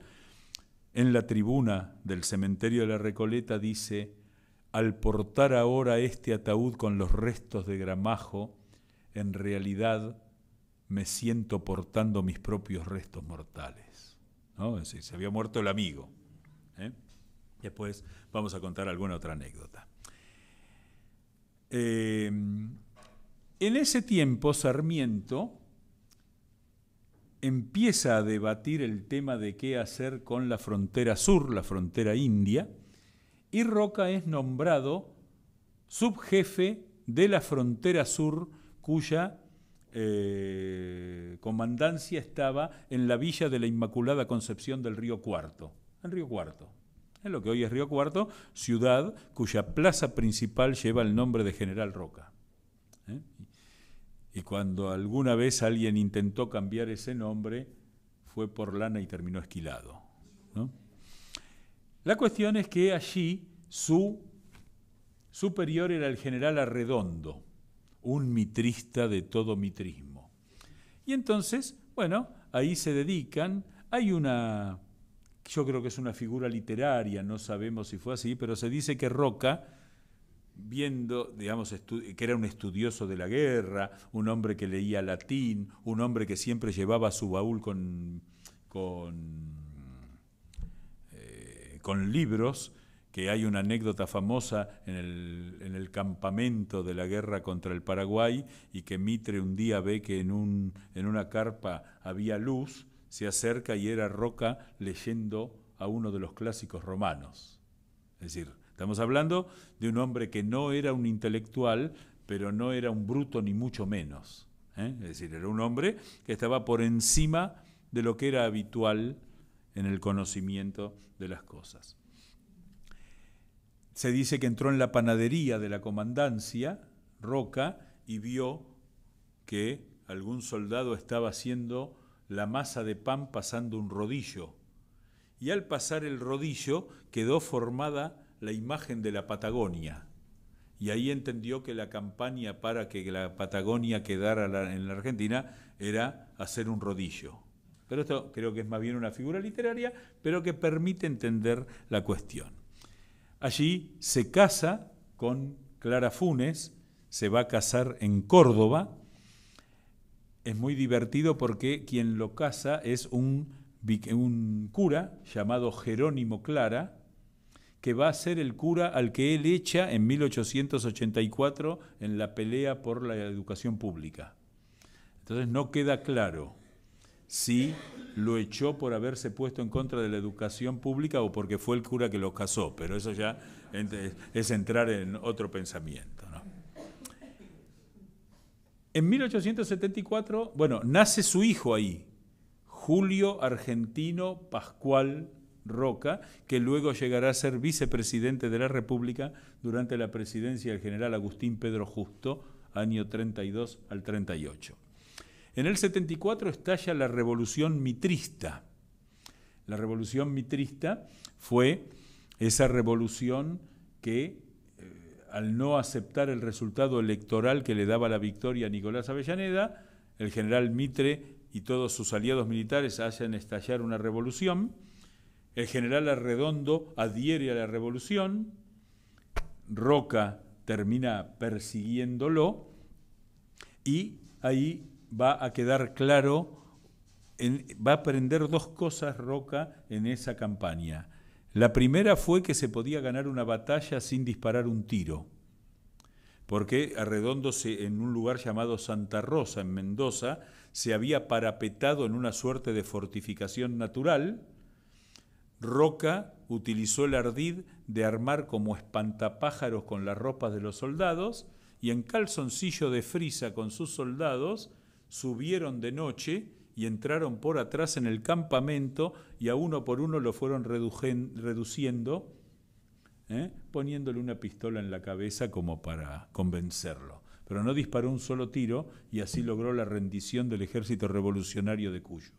[SPEAKER 2] en la tribuna del cementerio de la Recoleta dice, al portar ahora este ataúd con los restos de Gramajo, en realidad me siento portando mis propios restos mortales. ¿No? Es decir, se había muerto el amigo. ¿eh? Después vamos a contar alguna otra anécdota. Eh, en ese tiempo, Sarmiento empieza a debatir el tema de qué hacer con la frontera sur, la frontera india, y Roca es nombrado subjefe de la frontera sur, cuya eh, comandancia estaba en la villa de la Inmaculada Concepción del Río Cuarto, en Río Cuarto, en lo que hoy es Río Cuarto, ciudad cuya plaza principal lleva el nombre de General Roca. ¿eh? Y cuando alguna vez alguien intentó cambiar ese nombre, fue por lana y terminó esquilado. La cuestión es que allí su superior era el general Arredondo, un mitrista de todo mitrismo. Y entonces, bueno, ahí se dedican, hay una yo creo que es una figura literaria, no sabemos si fue así, pero se dice que Roca, viendo, digamos, que era un estudioso de la guerra, un hombre que leía latín, un hombre que siempre llevaba su baúl con, con, eh, libros, que hay una anécdota famosa en el, campamento de la guerra contra el Paraguay y que Mitre un día ve que en una carpa había luz se acerca y era Roca leyendo a uno de los clásicos romanos. Es decir, estamos hablando de un hombre que no era un intelectual, pero no era un bruto ni mucho menos. ¿eh? Es decir, era un hombre que estaba por encima de lo que era habitual en el conocimiento de las cosas. Se dice que entró en la panadería de la comandancia, Roca, y vio que algún soldado estaba haciendo la masa de pan pasando un rodillo. Y al pasar el rodillo quedó formada la imagen de la Patagonia. Y ahí entendió que la campaña para que la Patagonia quedara en la Argentina era hacer un rodillo. Pero esto creo que es más bien una figura literaria, pero que permite entender la cuestión. Allí se casa con Clara Funes, se va a casar en Córdoba, es muy divertido porque quien lo casa es un, un cura llamado Jerónimo Clara, que va a ser el cura al que él echa en 1884 en la pelea por la educación pública. Entonces no queda claro si lo echó por haberse puesto en contra de la educación pública o porque fue el cura que lo casó, pero eso ya es entrar en otro pensamiento. En 1874, bueno, nace su hijo ahí, Julio Argentino Pascual Roca, que luego llegará a ser vicepresidente de la República durante la presidencia del general Agustín Pedro Justo, año 32 al 38. En el 74 estalla la revolución mitrista. La revolución mitrista fue esa revolución que al no aceptar el resultado electoral que le daba la victoria a Nicolás Avellaneda, el general Mitre y todos sus aliados militares hacen estallar una revolución, el general Arredondo adhiere a la revolución, Roca termina persiguiéndolo y ahí va a quedar claro, va a aprender dos cosas Roca en esa campaña la primera fue que se podía ganar una batalla sin disparar un tiro, porque arredóndose en un lugar llamado Santa Rosa, en Mendoza, se había parapetado en una suerte de fortificación natural. Roca utilizó el ardid de armar como espantapájaros con las ropas de los soldados y en calzoncillo de frisa con sus soldados subieron de noche y entraron por atrás en el campamento y a uno por uno lo fueron reduciendo, ¿eh? poniéndole una pistola en la cabeza como para convencerlo. Pero no disparó un solo tiro y así logró la rendición del ejército revolucionario de Cuyo.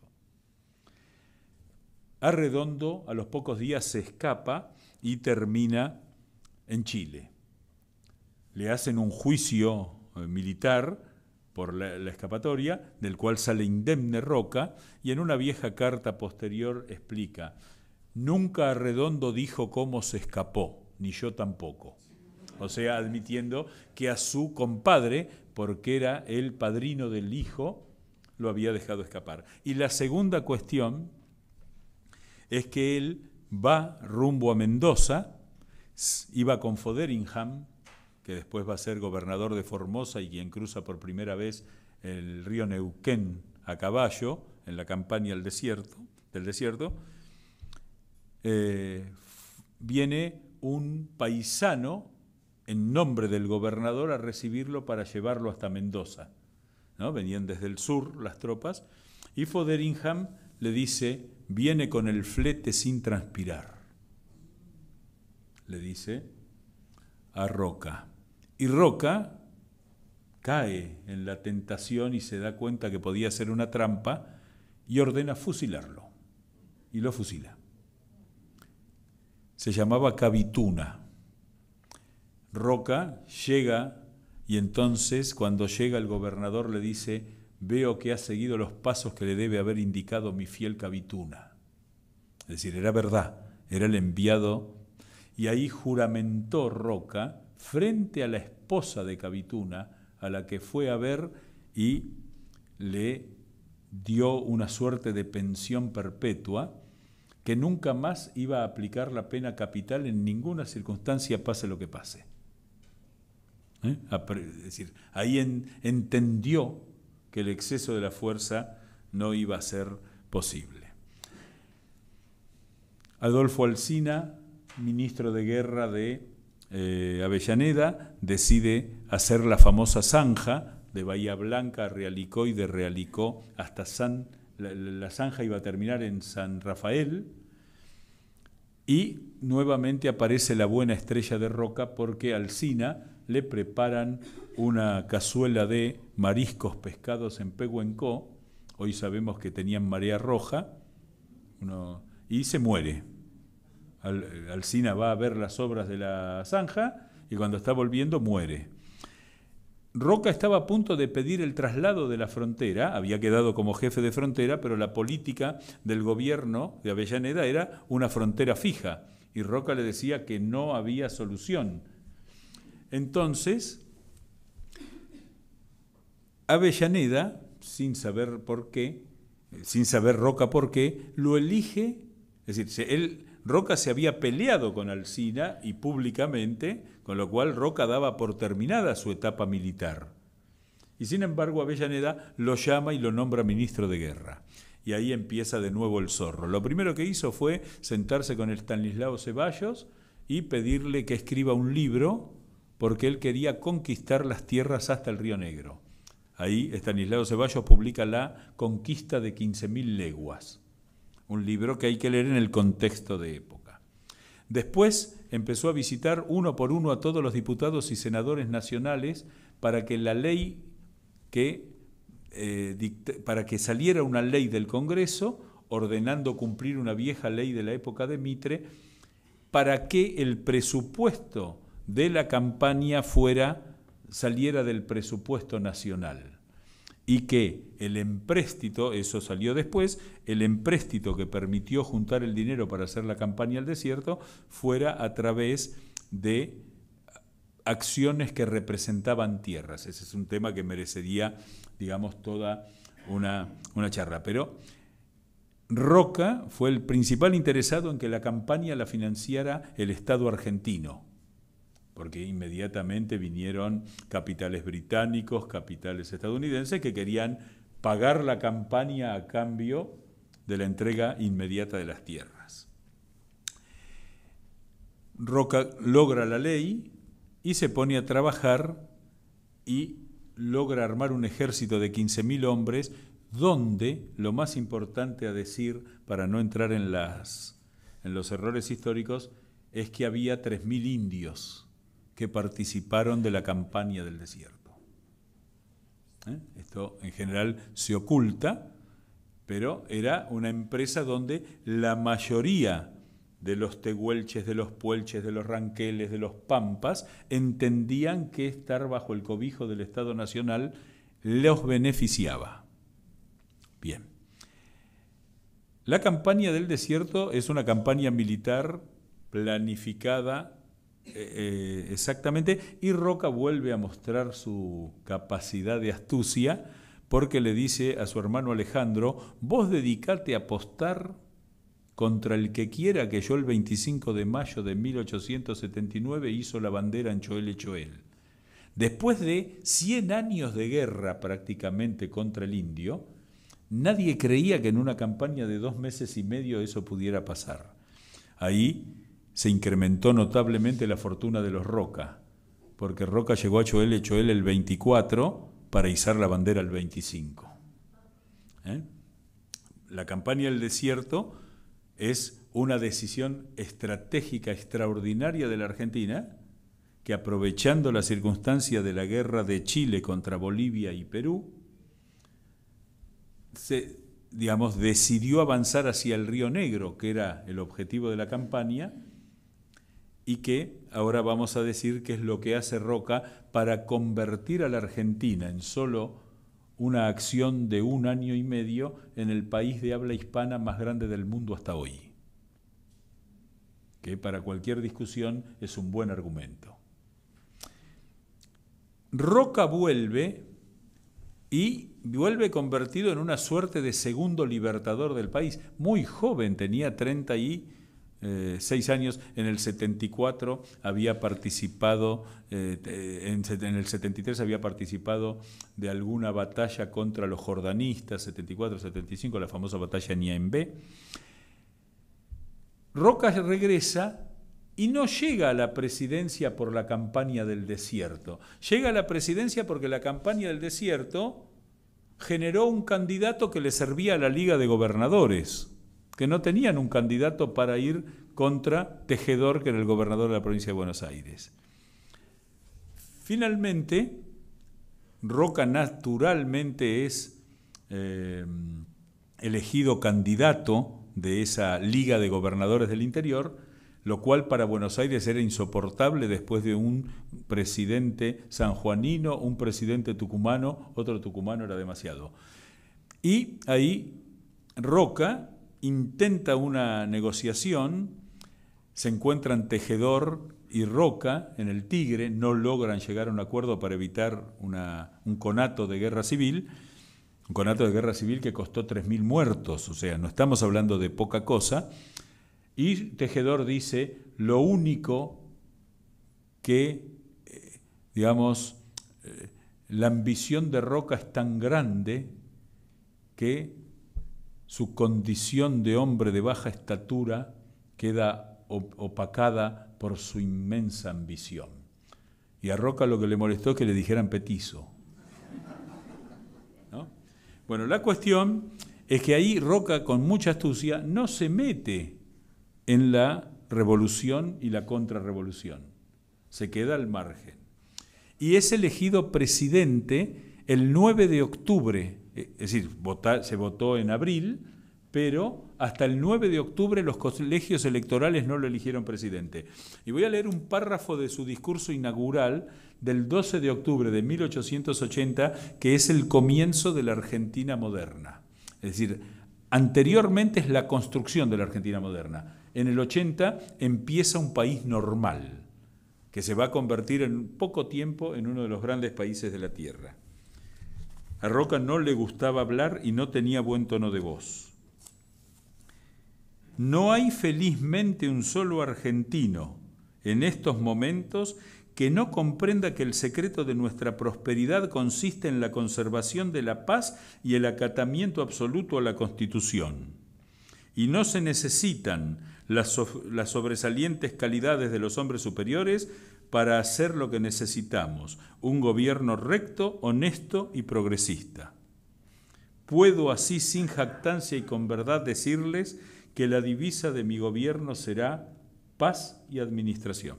[SPEAKER 2] Arredondo a los pocos días se escapa y termina en Chile. Le hacen un juicio eh, militar por la, escapatoria, del cual sale indemne Roca, y en una vieja carta posterior explica, nunca Redondo dijo cómo se escapó, ni yo tampoco. O sea, admitiendo que a su compadre, porque era el padrino del hijo, lo había dejado escapar. Y la segunda cuestión es que él va rumbo a Mendoza, iba con Foderingham, que después va a ser gobernador de Formosa y quien cruza por primera vez el río Neuquén a caballo en la campaña del desierto, del desierto eh, viene un paisano en nombre del gobernador a recibirlo para llevarlo hasta Mendoza. ¿no? Venían desde el sur las tropas y Foderingham le dice, viene con el flete sin transpirar. Le dice a Roca, y Roca cae en la tentación y se da cuenta que podía ser una trampa y ordena fusilarlo. Y lo fusila. Se llamaba Cavituna. Roca llega y entonces cuando llega el gobernador le dice, veo que ha seguido los pasos que le debe haber indicado mi fiel Cavituna. Es decir, era verdad, era el enviado. Y ahí juramentó Roca frente a la esposa de Cabituna, a la que fue a ver y le dio una suerte de pensión perpetua, que nunca más iba a aplicar la pena capital en ninguna circunstancia, pase lo que pase. ¿Eh? Es decir, ahí entendió que el exceso de la fuerza no iba a ser posible. Adolfo Alsina, ministro de guerra de eh, Avellaneda decide hacer la famosa zanja de Bahía Blanca a Realicó y de Realicó hasta San... La, zanja iba a terminar en San Rafael y nuevamente aparece la buena estrella de roca porque Alcina le preparan una cazuela de mariscos pescados en Pehuencó hoy sabemos que tenían marea roja, y se muere. Eh, Alcina va a ver las obras de la zanja y cuando está volviendo muere. Roca estaba a punto de pedir el traslado de la frontera, había quedado como jefe de frontera, pero la política del gobierno de Avellaneda era una frontera fija y Roca le decía que no había solución. Entonces, Avellaneda, sin saber por qué, eh, sin saber Roca por qué, lo elige, es decir, él Roca se había peleado con Alsina y públicamente, con lo cual Roca daba por terminada su etapa militar. Y sin embargo Avellaneda lo llama y lo nombra ministro de guerra. Y ahí empieza de nuevo el zorro. Lo primero que hizo fue sentarse con el Ceballos y pedirle que escriba un libro porque él quería conquistar las tierras hasta el Río Negro. Ahí Estanislao Ceballos publica La Conquista de 15.000 leguas un libro que hay que leer en el contexto de época. Después empezó a visitar uno por uno a todos los diputados y senadores nacionales para que la ley que, eh, para que saliera una ley del Congreso ordenando cumplir una vieja ley de la época de Mitre para que el presupuesto de la campaña fuera saliera del presupuesto nacional y que el empréstito, eso salió después, el empréstito que permitió juntar el dinero para hacer la campaña al desierto fuera a través de acciones que representaban tierras. Ese es un tema que merecería, digamos, toda una, una charla. Pero Roca fue el principal interesado en que la campaña la financiara el Estado argentino, porque inmediatamente vinieron capitales británicos, capitales estadounidenses que querían pagar la campaña a cambio de la entrega inmediata de las tierras. Roca logra la ley y se pone a trabajar y logra armar un ejército de 15.000 hombres donde lo más importante a decir para no entrar en, los errores históricos es que había 3.000 indios que participaron de la campaña del desierto. ¿Eh? Esto en general se oculta, pero era una empresa donde la mayoría de los tehuelches, de los puelches, de los ranqueles, de los pampas, entendían que estar bajo el cobijo del Estado Nacional los beneficiaba. Bien. La campaña del desierto es una campaña militar planificada eh, eh, exactamente. Y Roca vuelve a mostrar su capacidad de astucia porque le dice a su hermano Alejandro, vos dedicate a apostar contra el que quiera que yo el 25 de mayo de 1879 hizo la bandera en Choel Choel. Después de 100 años de guerra prácticamente contra el indio, nadie creía que en una campaña de dos meses y medio eso pudiera pasar. Ahí se incrementó notablemente la fortuna de los Roca, porque Roca llegó a Choel, Choel el 24 para izar la bandera el 25. ¿Eh? La campaña del desierto es una decisión estratégica extraordinaria de la Argentina, que aprovechando la circunstancia de la guerra de Chile contra Bolivia y Perú, digamos, decidió avanzar hacia el Río Negro, que era el objetivo de la campaña, y que ahora vamos a decir qué es lo que hace Roca para convertir a la Argentina en solo una acción de un año y medio en el país de habla hispana más grande del mundo hasta hoy, que para cualquier discusión es un buen argumento. Roca vuelve y vuelve convertido en una suerte de segundo libertador del país. Muy joven, tenía 30 y eh, seis años, en el 74 había participado, eh, en, el 73 había participado de alguna batalla contra los jordanistas, 74-75, la famosa batalla Yembe. Roca regresa y no llega a la presidencia por la campaña del desierto. Llega a la presidencia porque la campaña del desierto generó un candidato que le servía a la Liga de Gobernadores que no tenían un candidato para ir contra Tejedor, que era el gobernador de la provincia de Buenos Aires. Finalmente, Roca naturalmente es eh, elegido candidato de esa Liga de Gobernadores del Interior, lo cual para Buenos Aires era insoportable después de un presidente sanjuanino, un presidente tucumano, otro tucumano era demasiado. Y ahí Roca intenta una negociación, se encuentran Tejedor y Roca en el Tigre, no logran llegar a un acuerdo para evitar un conato de guerra civil, un conato de guerra civil que costó 3.000 muertos, o sea, no estamos hablando de poca cosa, y Tejedor dice, lo único que, eh, digamos, eh, la ambición de Roca es tan grande que su condición de hombre de baja estatura queda opacada por su inmensa ambición. Y a Roca lo que le molestó es que le dijeran petizo. Bueno, la cuestión es que ahí Roca, con mucha astucia, no se mete en la revolución y la contrarrevolución. Se queda al margen. Y es elegido presidente el 9 de octubre eh, es decir, se votó en abril, pero hasta el 9 de octubre los colegios electorales no lo eligieron presidente. Y voy a leer un párrafo de su discurso inaugural del 12 de octubre de 1880, que es el comienzo de la Argentina moderna. Es decir, anteriormente es la construcción de la Argentina moderna. En el 80 empieza un país normal, que se va a convertir en poco tiempo en uno de los grandes países de la Tierra. A Roca no le gustaba hablar y no tenía buen tono de voz. No hay felizmente un solo argentino en estos momentos que no comprenda que el secreto de nuestra prosperidad consiste en la conservación de la paz y el acatamiento absoluto a la Constitución. Y no se necesitan las, sobresalientes calidades de los hombres superiores para hacer lo que necesitamos, un gobierno recto, honesto y progresista. Puedo así sin jactancia y con verdad decirles que la divisa de mi gobierno será paz y administración.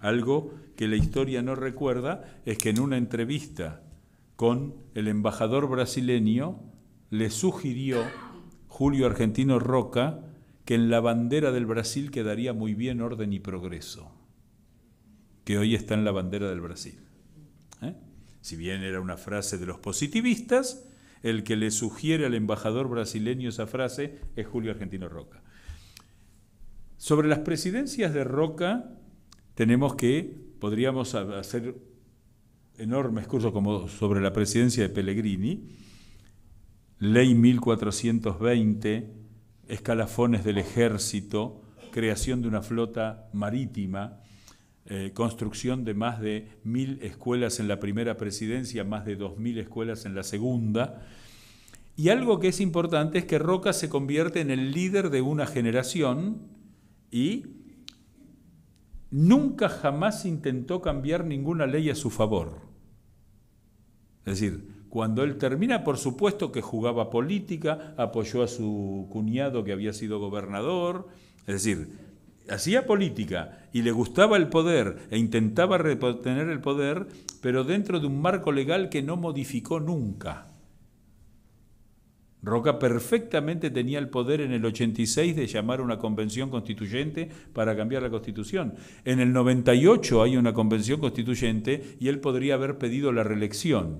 [SPEAKER 2] Algo que la historia no recuerda es que en una entrevista con el embajador brasileño le sugirió Julio Argentino Roca que en la bandera del Brasil quedaría muy bien orden y progreso que hoy está en la bandera del Brasil. ¿eh? Si bien era una frase de los positivistas, el que le sugiere al embajador brasileño esa frase es Julio Argentino Roca. Sobre las presidencias de Roca, tenemos que, podríamos hacer enormes cursos como sobre la presidencia de Pellegrini, ley 1420, escalafones del ejército, creación de una flota marítima, eh, construcción de más de mil escuelas en la primera presidencia, más de dos mil escuelas en la segunda. Y algo que es importante es que Roca se convierte en el líder de una generación y nunca jamás intentó cambiar ninguna ley a su favor. Es decir, cuando él termina, por supuesto que jugaba política, apoyó a su cuñado que había sido gobernador, es decir, hacía política y le gustaba el poder e intentaba retener el poder, pero dentro de un marco legal que no modificó nunca. Roca perfectamente tenía el poder en el 86 de llamar a una convención constituyente para cambiar la constitución. En el 98 hay una convención constituyente y él podría haber pedido la reelección.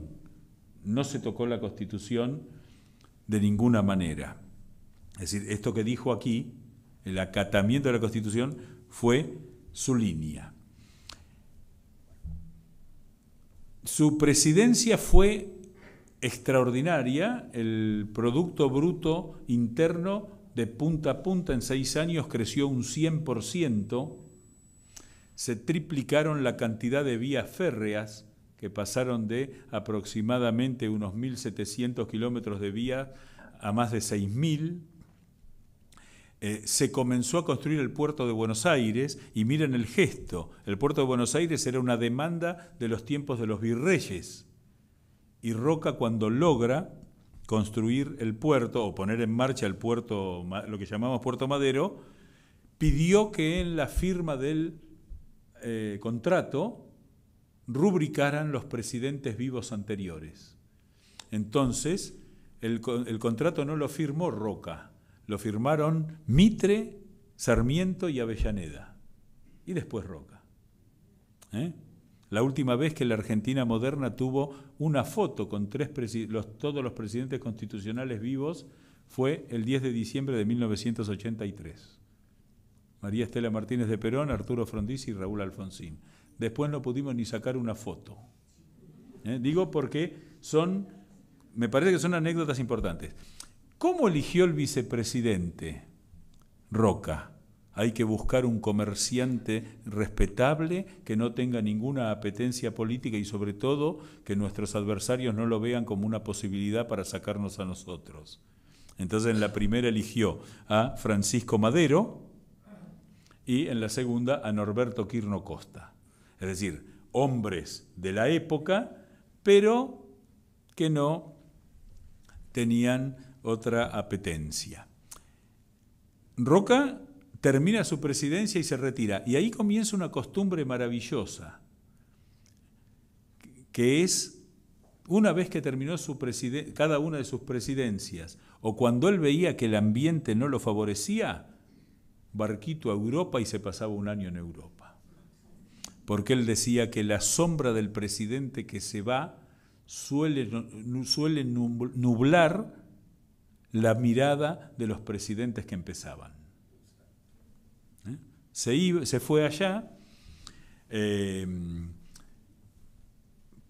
[SPEAKER 2] No se tocó la constitución de ninguna manera. Es decir, esto que dijo aquí el acatamiento de la Constitución fue su línea. Su presidencia fue extraordinaria, el Producto Bruto Interno de punta a punta en seis años creció un 100%, se triplicaron la cantidad de vías férreas, que pasaron de aproximadamente unos 1.700 kilómetros de vía a más de 6.000 eh, se comenzó a construir el puerto de Buenos Aires y miren el gesto, el puerto de Buenos Aires era una demanda de los tiempos de los virreyes. Y Roca cuando logra construir el puerto o poner en marcha el puerto, lo que llamamos Puerto Madero, pidió que en la firma del eh, contrato rubricaran los presidentes vivos anteriores. Entonces, el contrato no lo firmó Roca, lo firmaron Mitre, Sarmiento y Avellaneda. Y después Roca. ¿Eh? La última vez que la Argentina moderna tuvo una foto con tres todos los presidentes constitucionales vivos fue el 10 de diciembre de 1983. María Estela Martínez de Perón, Arturo Frondizi y Raúl Alfonsín. Después no pudimos ni sacar una foto. ¿Eh? Digo porque son, me parece que son anécdotas importantes. ¿Cómo eligió el vicepresidente Roca? Hay que buscar un comerciante respetable que no tenga ninguna apetencia política y sobre todo que nuestros adversarios no lo vean como una posibilidad para sacarnos a nosotros. Entonces en la primera eligió a Francisco Madero y en la segunda a Norberto Quirno Costa. Es decir, hombres de la época, pero que no tenían otra apetencia. Roca termina su presidencia y se retira. Y ahí comienza una costumbre maravillosa, que es, una vez que terminó su cada una de sus presidencias, o cuando él veía que el ambiente no lo favorecía, barquito a Europa y se pasaba un año en Europa. Porque él decía que la sombra del presidente que se va suele, suele nublar la mirada de los presidentes que empezaban. ¿Eh? Se, se, fue allá. Eh,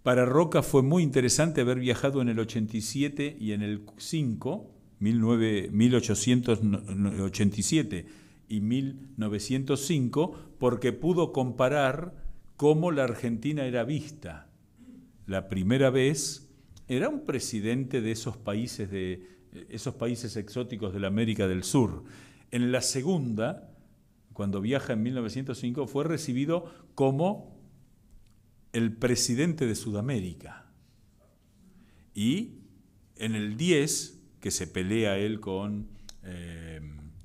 [SPEAKER 2] para Roca fue muy interesante haber viajado en el 87 y en el 5, 1887 y 1905, porque pudo comparar cómo la Argentina era vista. La primera vez era un presidente de esos países de, esos países exóticos de la América del Sur. En la segunda, cuando viaja en 1905, fue recibido como el presidente de Sudamérica. Y en el 10, que se pelea él con eh,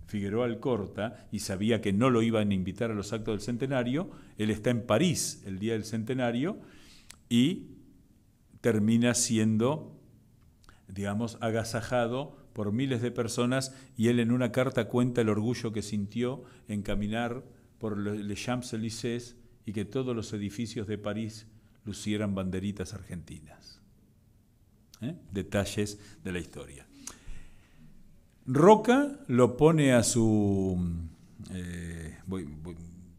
[SPEAKER 2] Figueroa Alcorta y sabía que no lo iban a invitar a los actos del centenario, él está en París el día del centenario y termina siendo digamos, agasajado por miles de personas y él en una carta cuenta el orgullo que sintió en caminar por los Champs-Élysées y que todos los edificios de París lucieran banderitas argentinas. ¿Eh? Detalles de la historia. Roca lo pone a su... Eh,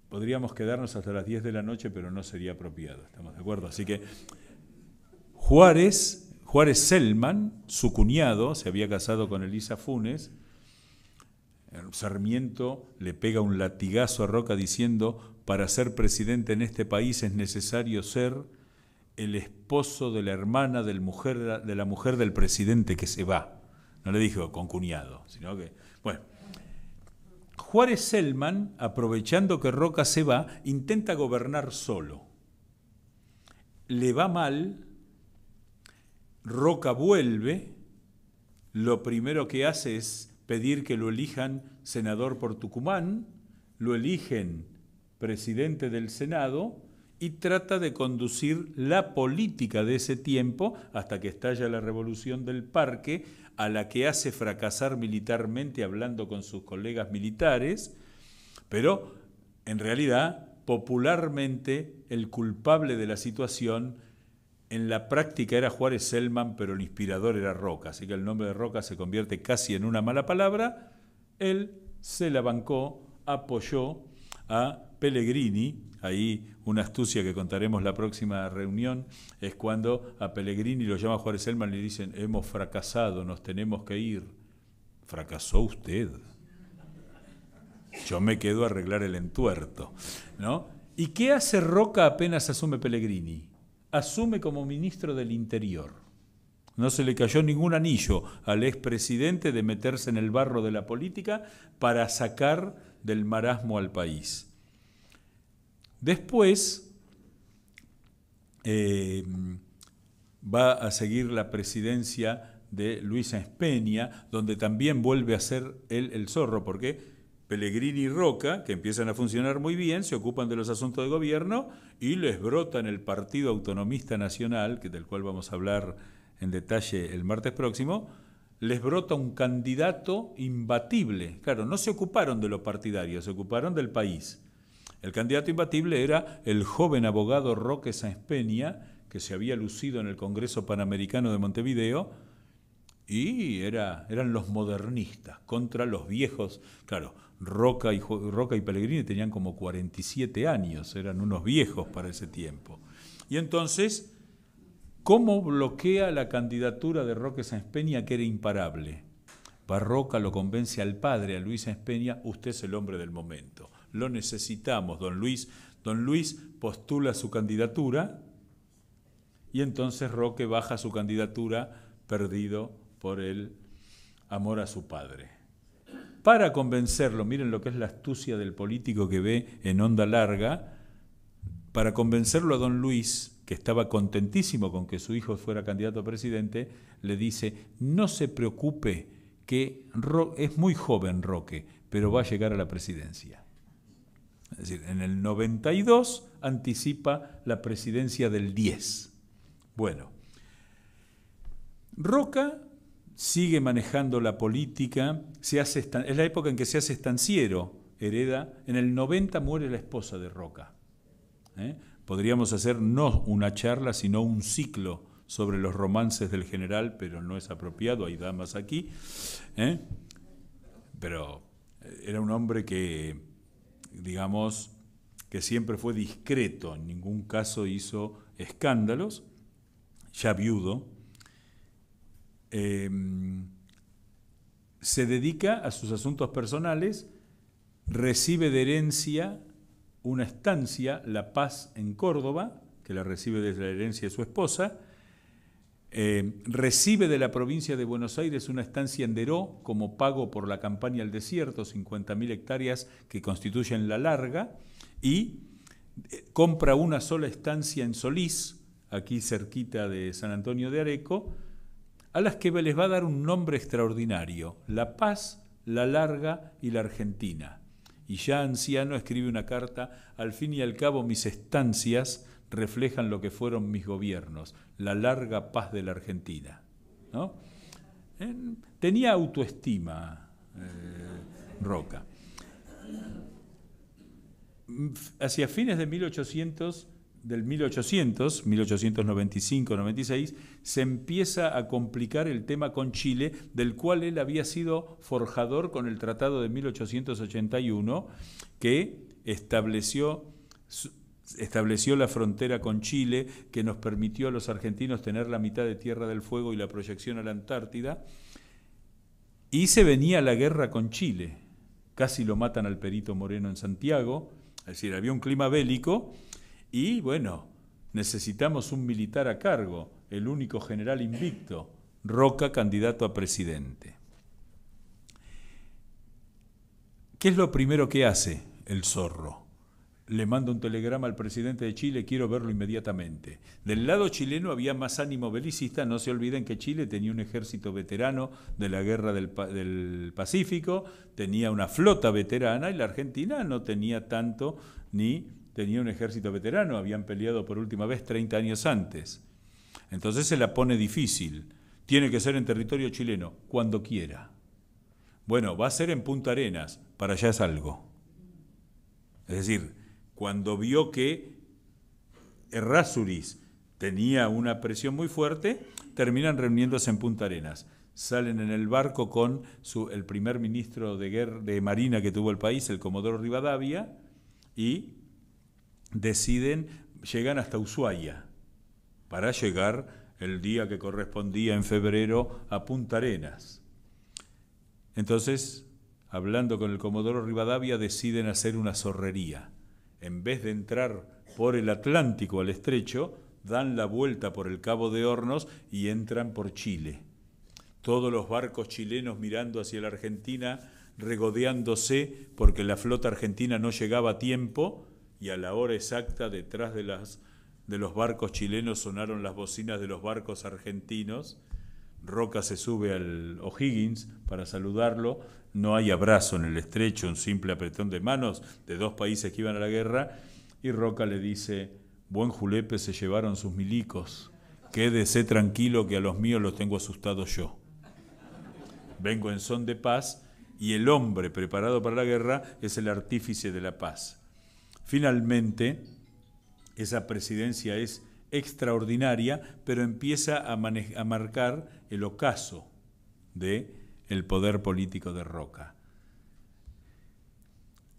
[SPEAKER 2] podríamos quedarnos hasta las 10 de la noche, pero no sería apropiado, ¿estamos de acuerdo? Así que Juárez Juárez Selman, su cuñado, se había casado con Elisa Funes. Sarmiento le pega un latigazo a Roca diciendo, para ser presidente en este país es necesario ser el esposo de la hermana mujer, de la mujer del presidente que se va. No le dijo con cuñado, sino que... Bueno, Juárez Selman, aprovechando que Roca se va, intenta gobernar solo. Le va mal, Roca vuelve, lo primero que hace es pedir que lo elijan senador por Tucumán, lo eligen presidente del Senado y trata de conducir la política de ese tiempo hasta que estalla la revolución del parque, a la que hace fracasar militarmente hablando con sus colegas militares, pero en realidad popularmente el culpable de la situación en la práctica era Juárez Selman, pero el inspirador era Roca, así que el nombre de Roca se convierte casi en una mala palabra. Él se la bancó, apoyó a Pellegrini, ahí una astucia que contaremos la próxima reunión, es cuando a Pellegrini lo llama Juárez Selman y le dicen, hemos fracasado, nos tenemos que ir. Fracasó usted. Yo me quedo a arreglar el entuerto. ¿no? ¿Y qué hace Roca apenas asume Pellegrini? asume como ministro del Interior. No se le cayó ningún anillo al expresidente de meterse en el barro de la política para sacar del marasmo al país. Después eh, va a seguir la presidencia de Luisa Espeña, donde también vuelve a ser él el zorro, porque Pellegrini y Roca, que empiezan a funcionar muy bien, se ocupan de los asuntos de gobierno y les brota en el Partido Autonomista Nacional, del cual vamos a hablar en detalle el martes próximo, les brota un candidato imbatible. Claro, no se ocuparon de los partidarios, se ocuparon del país. El candidato imbatible era el joven abogado Roque Sáenz Peña, que se había lucido en el Congreso Panamericano de Montevideo, y era, eran los modernistas contra los viejos. Claro, Roca y, Roca y Pellegrini tenían como 47 años, eran unos viejos para ese tiempo. Y entonces, ¿cómo bloquea la candidatura de Roque Sáenz Peña, que era imparable? Barroca lo convence al padre, a Luis Sáenz Peña, usted es el hombre del momento, lo necesitamos, don Luis. Don Luis postula su candidatura y entonces Roque baja su candidatura perdido por el amor a su padre para convencerlo, miren lo que es la astucia del político que ve en onda larga, para convencerlo a don Luis, que estaba contentísimo con que su hijo fuera candidato a presidente, le dice, no se preocupe, que es muy joven Roque, pero va a llegar a la presidencia. Es decir, en el 92 anticipa la presidencia del 10. Bueno, Roca sigue manejando la política, se hace, es la época en que se hace estanciero, hereda, en el 90 muere la esposa de Roca. ¿eh? Podríamos hacer no una charla, sino un ciclo sobre los romances del general, pero no es apropiado, hay damas aquí. ¿eh? Pero eh, era un hombre que, digamos, que siempre fue discreto, en ningún caso hizo escándalos, ya viudo, Em, se dedica a sus asuntos personales, recibe de herencia una estancia, La Paz, en Córdoba, que la recibe desde la herencia de su esposa, em, recibe de la provincia de Buenos Aires una estancia en Deró como pago por la campaña al desierto, 50.000 hectáreas que constituyen la larga, y eh, compra una sola estancia en Solís, aquí cerquita de San Antonio de Areco, a las que les va a dar un nombre extraordinario, La Paz, La Larga y La Argentina. Y ya anciano escribe una carta, al fin y al cabo mis estancias reflejan lo que fueron mis gobiernos, la larga paz de la Argentina. Tenía autoestima eh, Roca. Mm, hacia fines de 1800 del 1800, 1895-96, se empieza a complicar el tema con Chile, del cual él había sido forjador con el Tratado de 1881, que estableció estableció la frontera con Chile, que nos permitió a los argentinos tener la mitad de Tierra del Fuego y la proyección a la Antártida, y se venía la guerra con Chile. Casi lo matan al Perito Moreno en Santiago, es decir, había un clima bélico y bueno, necesitamos un militar a cargo, el único general invicto, Roca candidato a presidente. ¿Qué es lo primero que hace el zorro? Le mando un telegrama al presidente de Chile, quiero verlo inmediatamente. Del lado chileno había más ánimo belicista, no se olviden que Chile tenía un ejército veterano de la guerra del Pacífico, tenía una flota veterana y la Argentina no tenía tanto ni tenía un ejército veterano, habían peleado por última vez 30 años antes. Entonces se la pone difícil. Tiene que ser en territorio chileno, cuando quiera. Bueno, va a ser en Punta Arenas, para allá es algo. Es decir, cuando vio que Errázuriz tenía una presión muy fuerte, terminan reuniéndose en Punta Arenas. Salen en el barco con el primer ministro de, guerra, de Marina que tuvo el país, el Comodoro Rivadavia, y deciden, llegan hasta Ushuaia para llegar el día que correspondía en febrero a Punta Arenas. Entonces, hablando con el Comodoro Rivadavia, deciden hacer una zorrería. En vez de entrar por el Atlántico al estrecho, dan la vuelta por el Cabo de Hornos y entran por Chile. Todos los barcos chilenos mirando hacia la Argentina, regodeándose porque la flota argentina no llegaba a tiempo, y a la hora exacta detrás de, los barcos chilenos sonaron las bocinas de los barcos argentinos. Roca se sube al O'Higgins para saludarlo. No hay abrazo en el estrecho, un simple apretón de manos de dos países que iban a la guerra. Y Roca le dice, buen julepe se llevaron sus milicos. Quédese tranquilo que a los míos los tengo asustados yo. Vengo en son de paz y el hombre preparado para la guerra es el artífice de la paz. Finalmente, esa presidencia es extraordinaria, pero empieza a, marcar el ocaso de el poder político de Roca.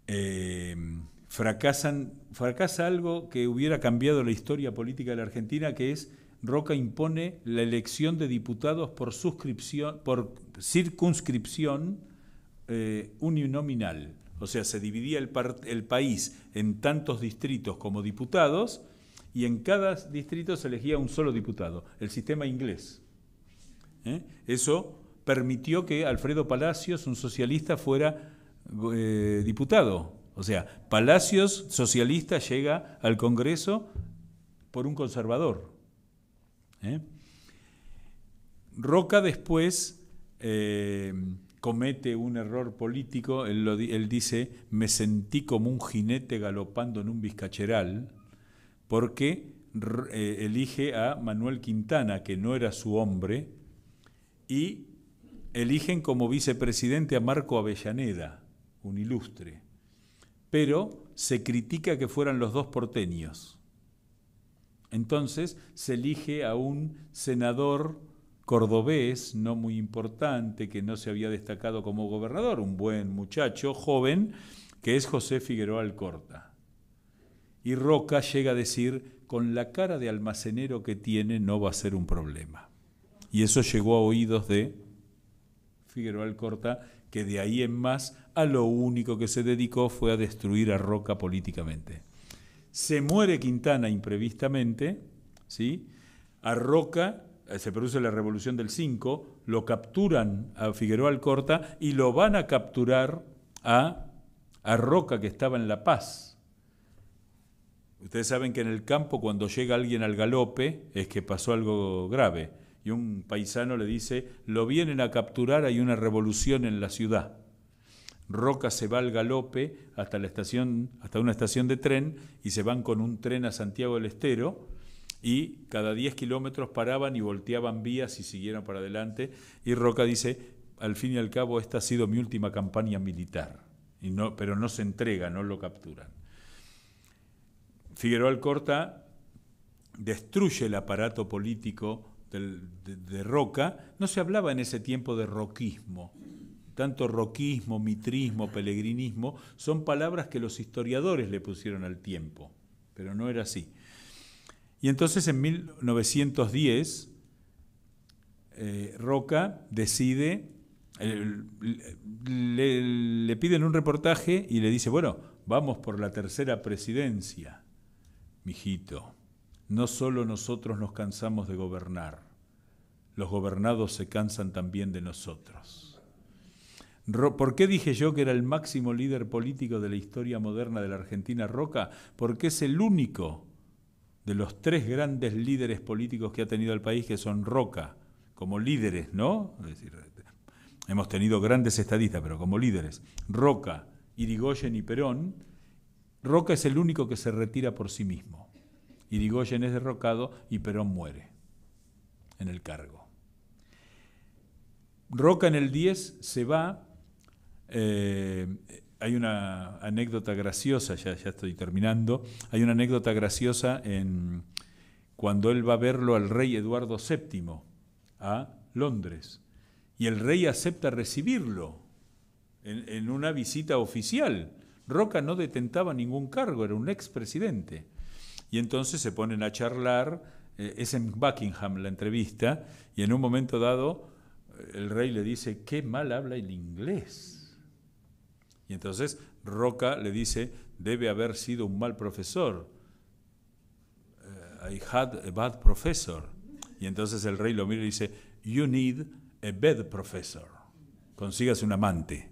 [SPEAKER 2] Em, fracasan, fracasa algo que hubiera cambiado la historia política de la Argentina, que es Roca impone la elección de diputados por, suscripción, por circunscripción eh, uninominal. O sea, se dividía el, país en tantos distritos como diputados y en cada distrito se elegía un solo diputado, el sistema inglés. ¿eh? Eso permitió que Alfredo Palacios, un socialista, fuera eh, diputado. O sea, Palacios, socialista, llega al Congreso por un conservador. ¿eh? Roca después comete un error político, él, dice, me sentí como un jinete galopando en un vizcacheral, porque eh, elige a Manuel Quintana, que no era su hombre, y eligen como vicepresidente a Marco Avellaneda, un ilustre. Pero se critica que fueran los dos porteños. Entonces se elige a un senador cordobés no muy importante que no se había destacado como gobernador, un buen muchacho joven, que es José Figueroa Alcorta. Y Roca llega a decir, con la cara de almacenero que tiene no va a ser un problema. Y eso llegó a oídos de Figueroa Alcorta, que de ahí en más a lo único que se dedicó fue a destruir a Roca políticamente. Se muere Quintana imprevistamente, ¿sí? A Roca eh, se produce la revolución del 5, lo capturan a Figueroa Alcorta y lo van a capturar a, Roca que estaba en La Paz. Ustedes saben que en el campo cuando llega alguien al galope es que pasó algo grave y un paisano le dice, lo vienen a capturar, hay una revolución en la ciudad. Roca se va al galope hasta, la estación, hasta una estación de tren y se van con un tren a Santiago del Estero y cada 10 kilómetros paraban y volteaban vías y siguieron para adelante. Y Roca dice, al fin y al cabo, esta ha sido mi última campaña militar, y no, pero no se entrega, no lo capturan. Figueroa Alcorta destruye el aparato político de, de, Roca. No se hablaba en ese tiempo de roquismo. Tanto roquismo, mitrismo, peregrinismo son palabras que los historiadores le pusieron al tiempo, pero no era así. Y entonces en 1910, eh, Roca decide, eh, le, piden un reportaje y le dice, bueno, vamos por la tercera presidencia, mijito. No solo nosotros nos cansamos de gobernar, los gobernados se cansan también de nosotros. ¿Por qué dije yo que era el máximo líder político de la historia moderna de la Argentina Roca? Porque es el único de los tres grandes líderes políticos que ha tenido el país, que son Roca, como líderes, ¿no? Es decir, hemos tenido grandes estadistas, pero como líderes, Roca, Irigoyen y Perón, Roca es el único que se retira por sí mismo. Irigoyen es derrocado y Perón muere en el cargo. Roca en el 10 se va, eh, hay una anécdota graciosa, ya, ya estoy terminando, hay una anécdota graciosa en cuando él va a verlo al rey Eduardo VII a Londres. Y el rey acepta recibirlo en, una visita oficial. Roca no detentaba ningún cargo, era un expresidente. Y entonces se ponen a charlar, eh, es en Buckingham la entrevista, y en un momento dado eh, el rey le dice, qué mal habla el inglés y entonces Roca le dice, debe haber sido un mal profesor. Eh, I had a bad professor. Y entonces el rey lo mira y dice, you need a bad professor. Consigas un amante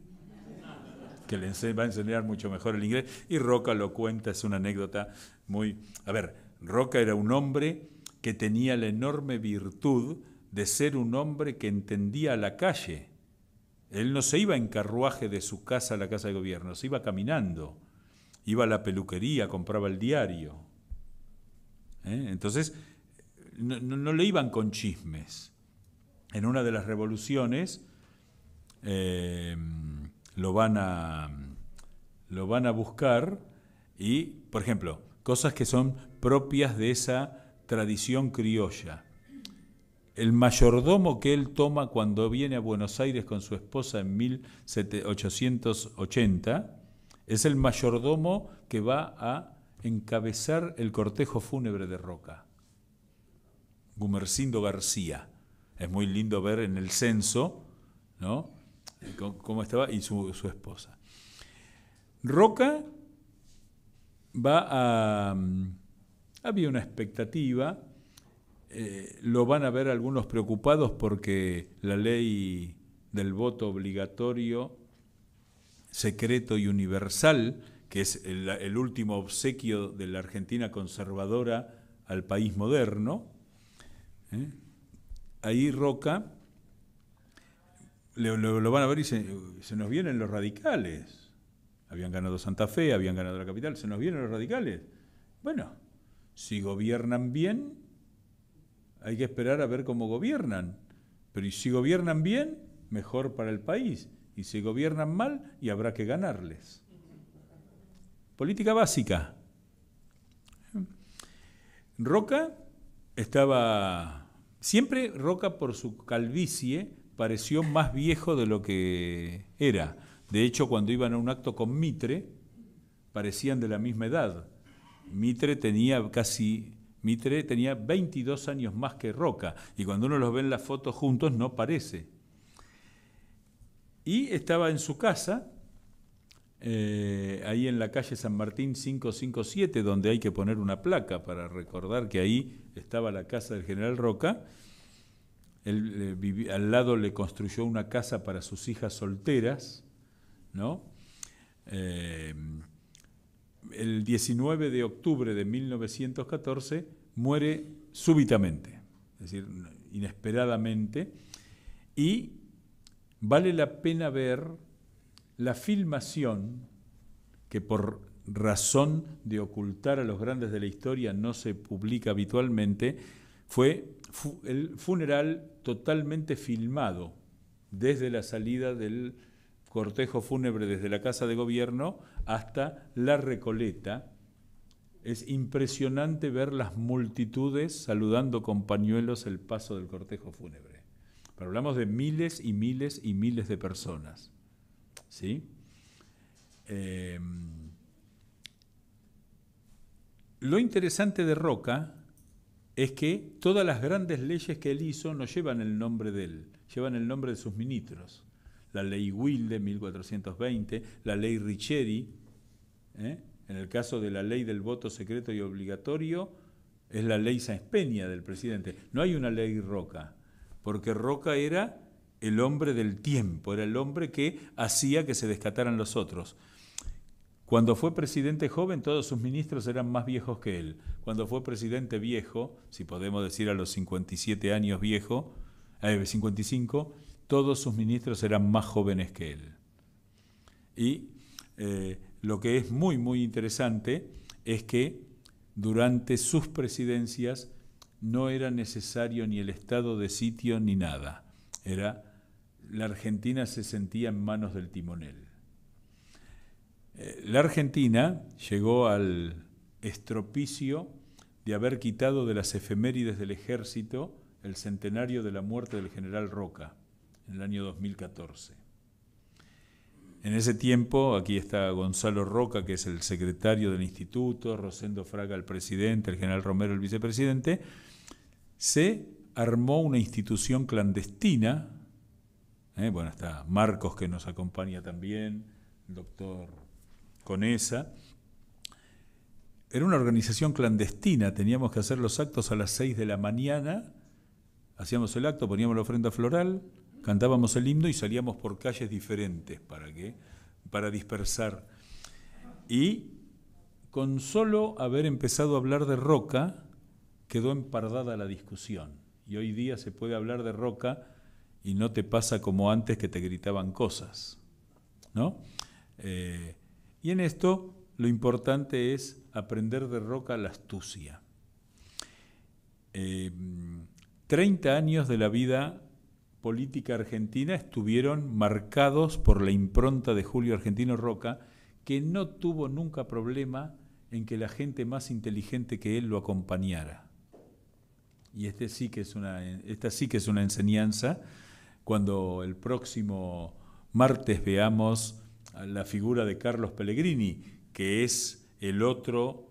[SPEAKER 2] que le va a enseñar mucho mejor el inglés. Y Roca lo cuenta, es una anécdota muy... A ver, Roca era un hombre que tenía la enorme virtud de ser un hombre que entendía la calle él no se iba en carruaje de su casa a la casa de gobierno, se iba caminando, iba a la peluquería, compraba el diario. ¿Eh? Entonces, no, le iban con chismes. En una de las revoluciones eh, lo, van lo van a buscar y, por ejemplo, cosas que son propias de esa tradición criolla el mayordomo que él toma cuando viene a Buenos Aires con su esposa en 1880 es el mayordomo que va a encabezar el cortejo fúnebre de Roca. Gumercindo García. Es muy lindo ver en el censo, ¿no? Eh, cómo estaba y su, su esposa. Roca va a... Mm, había una expectativa eh, lo van a ver algunos preocupados porque la ley del voto obligatorio, secreto y universal, que es el, último obsequio de la Argentina conservadora al país moderno, ¿eh? ahí Roca lo, van a ver y se, se nos vienen los radicales. Habían ganado Santa Fe, habían ganado la capital, se nos vienen los radicales. Bueno, si gobiernan bien, hay que esperar a ver cómo gobiernan. Pero si gobiernan bien, mejor para el país. Y si gobiernan mal, y habrá que ganarles. Política básica. Roca estaba... Siempre Roca por su calvicie pareció más viejo de lo que era. De hecho, cuando iban a un acto con Mitre, parecían de la misma edad. Mitre tenía casi Mitre tenía 22 años más que Roca y cuando uno los ve en las fotos juntos no parece. Y estaba en su casa, eh, ahí en la calle San Martín 557, donde hay que poner una placa para recordar que ahí estaba la casa del general Roca. Él, eh, al lado le construyó una casa para sus hijas solteras, ¿no? Eh, el 19 de octubre de 1914 muere súbitamente, es decir, inesperadamente, y vale la pena ver la filmación que por razón de ocultar a los grandes de la historia no se publica habitualmente, fue el funeral totalmente filmado desde la salida del cortejo fúnebre desde la Casa de Gobierno hasta la Recoleta. Es impresionante ver las multitudes saludando con pañuelos el paso del cortejo fúnebre. Pero hablamos de miles y miles y miles de personas. ¿Sí? Em, lo interesante de Roca es que todas las grandes leyes que él hizo no llevan el nombre de él, llevan el nombre de sus ministros la ley Wilde, 1420, la ley Richeri. ¿eh? En el caso de la ley del voto secreto y obligatorio, es la ley Sáenz del presidente. No hay una ley Roca, porque Roca era el hombre del tiempo, era el hombre que hacía que se descataran los otros. Cuando fue presidente joven, todos sus ministros eran más viejos que él. Cuando fue presidente viejo, si podemos decir a los 57 años viejo, 55, eh, todos sus ministros eran más jóvenes que él. Y eh, lo que es muy, muy interesante es que durante sus presidencias no era necesario ni el estado de sitio ni nada. Era la Argentina se sentía en manos del timonel. Eh, la Argentina llegó al estropicio de haber quitado de las efemérides del ejército el centenario de la muerte del general Roca en el año 2014. En ese tiempo, aquí está Gonzalo Roca, que es el secretario del instituto, Rosendo Fraga, el presidente, el general Romero, el vicepresidente, se armó una institución clandestina. ¿eh? bueno, está Marcos que nos acompaña también, el doctor Conesa. Era una organización clandestina, teníamos que hacer los actos a las 6 de la mañana, hacíamos el acto, poníamos la ofrenda floral, cantábamos el himno y salíamos por calles diferentes para qué? para dispersar. Y con solo haber empezado a hablar de Roca, quedó empardada la discusión. Y hoy día se puede hablar de Roca y no te pasa como antes que te gritaban cosas. ¿no? Eh, y en esto lo importante es aprender de Roca la astucia. Eh, treinta 30 años de la vida política argentina estuvieron marcados por la impronta de Julio Argentino Roca, que no tuvo nunca problema en que la gente más inteligente que él lo acompañara. Y este sí que es una, esta sí que es una enseñanza cuando el próximo martes veamos la figura de Carlos Pellegrini, que es el otro,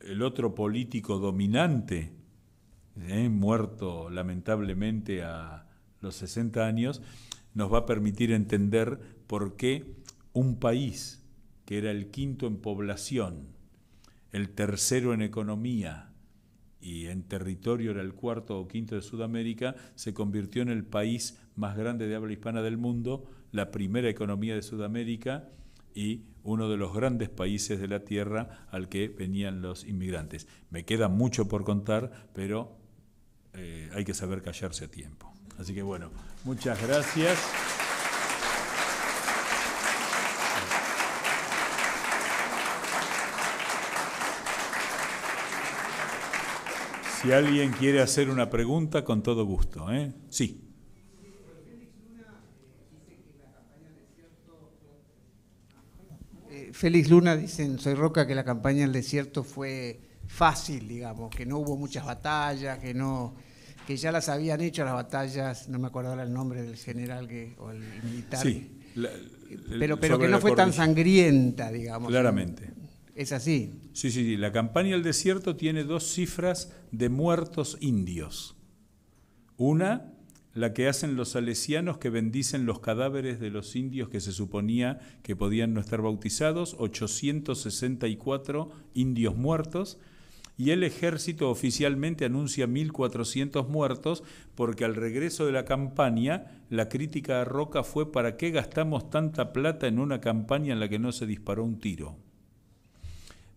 [SPEAKER 2] el otro político dominante, ¿eh? muerto lamentablemente a, los 60 años, nos va a permitir entender por qué un país que era el quinto en población, el tercero en economía y en territorio era el cuarto o quinto de Sudamérica, se convirtió en el país más grande de habla hispana del mundo, la primera economía de Sudamérica y uno de los grandes países de la tierra al que venían los inmigrantes. Me queda mucho por contar, pero eh, hay que saber callarse a tiempo. Así que bueno, muchas gracias. Si alguien quiere hacer una pregunta, con todo gusto. ¿eh? Sí. Eh, Félix Luna dice en Soy Roca que la campaña del desierto fue fácil, digamos, que no hubo muchas batallas, que no que ya las habían
[SPEAKER 1] hecho las batallas, no me acuerdo ahora el nombre del general que, o el militar. Sí, pero, pero que no fue tan sangrienta, digamos. Claramente. Es así.
[SPEAKER 2] Sí, sí, sí. La campaña del desierto tiene dos cifras de muertos indios. Una, la que hacen los salesianos que bendicen los cadáveres de los indios que se suponía que podían no estar bautizados, 864 indios muertos, y el ejército oficialmente anuncia 1.400 muertos porque al regreso de la campaña la crítica a Roca fue ¿para qué gastamos tanta plata en una campaña en la que no se disparó un tiro?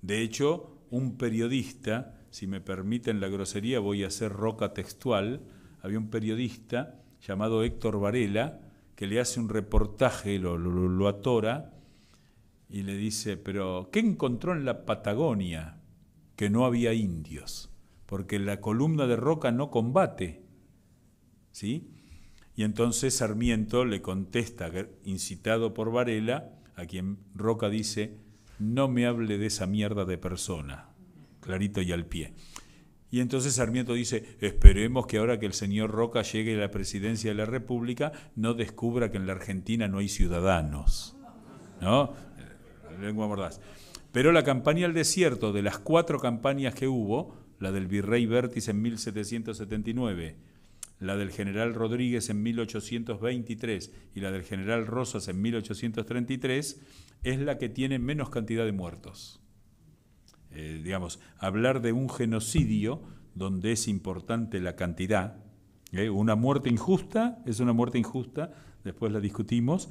[SPEAKER 2] De hecho, un periodista, si me permiten la grosería voy a hacer Roca textual, había un periodista llamado Héctor Varela que le hace un reportaje, lo, atora, y le dice, pero ¿qué encontró en la Patagonia? que no había indios, porque la columna de roca no combate. ¿Sí? Y entonces Sarmiento le contesta, incitado por Varela, a quien Roca dice, no me hable de esa mierda de persona, clarito y al pie. Y entonces Sarmiento dice, esperemos que ahora que el señor Roca llegue a la presidencia de la República, no descubra que en la Argentina no hay ciudadanos. ¿No? Lengua mordaz. Pero la campaña al desierto, de las cuatro campañas que hubo, la del virrey Vértiz en 1779, la del general Rodríguez en 1823 y la del general Rosas en 1833, es la que tiene menos cantidad de muertos. Eh, digamos, hablar de un genocidio donde es importante la cantidad, ¿eh? una muerte injusta es una muerte injusta, después la discutimos,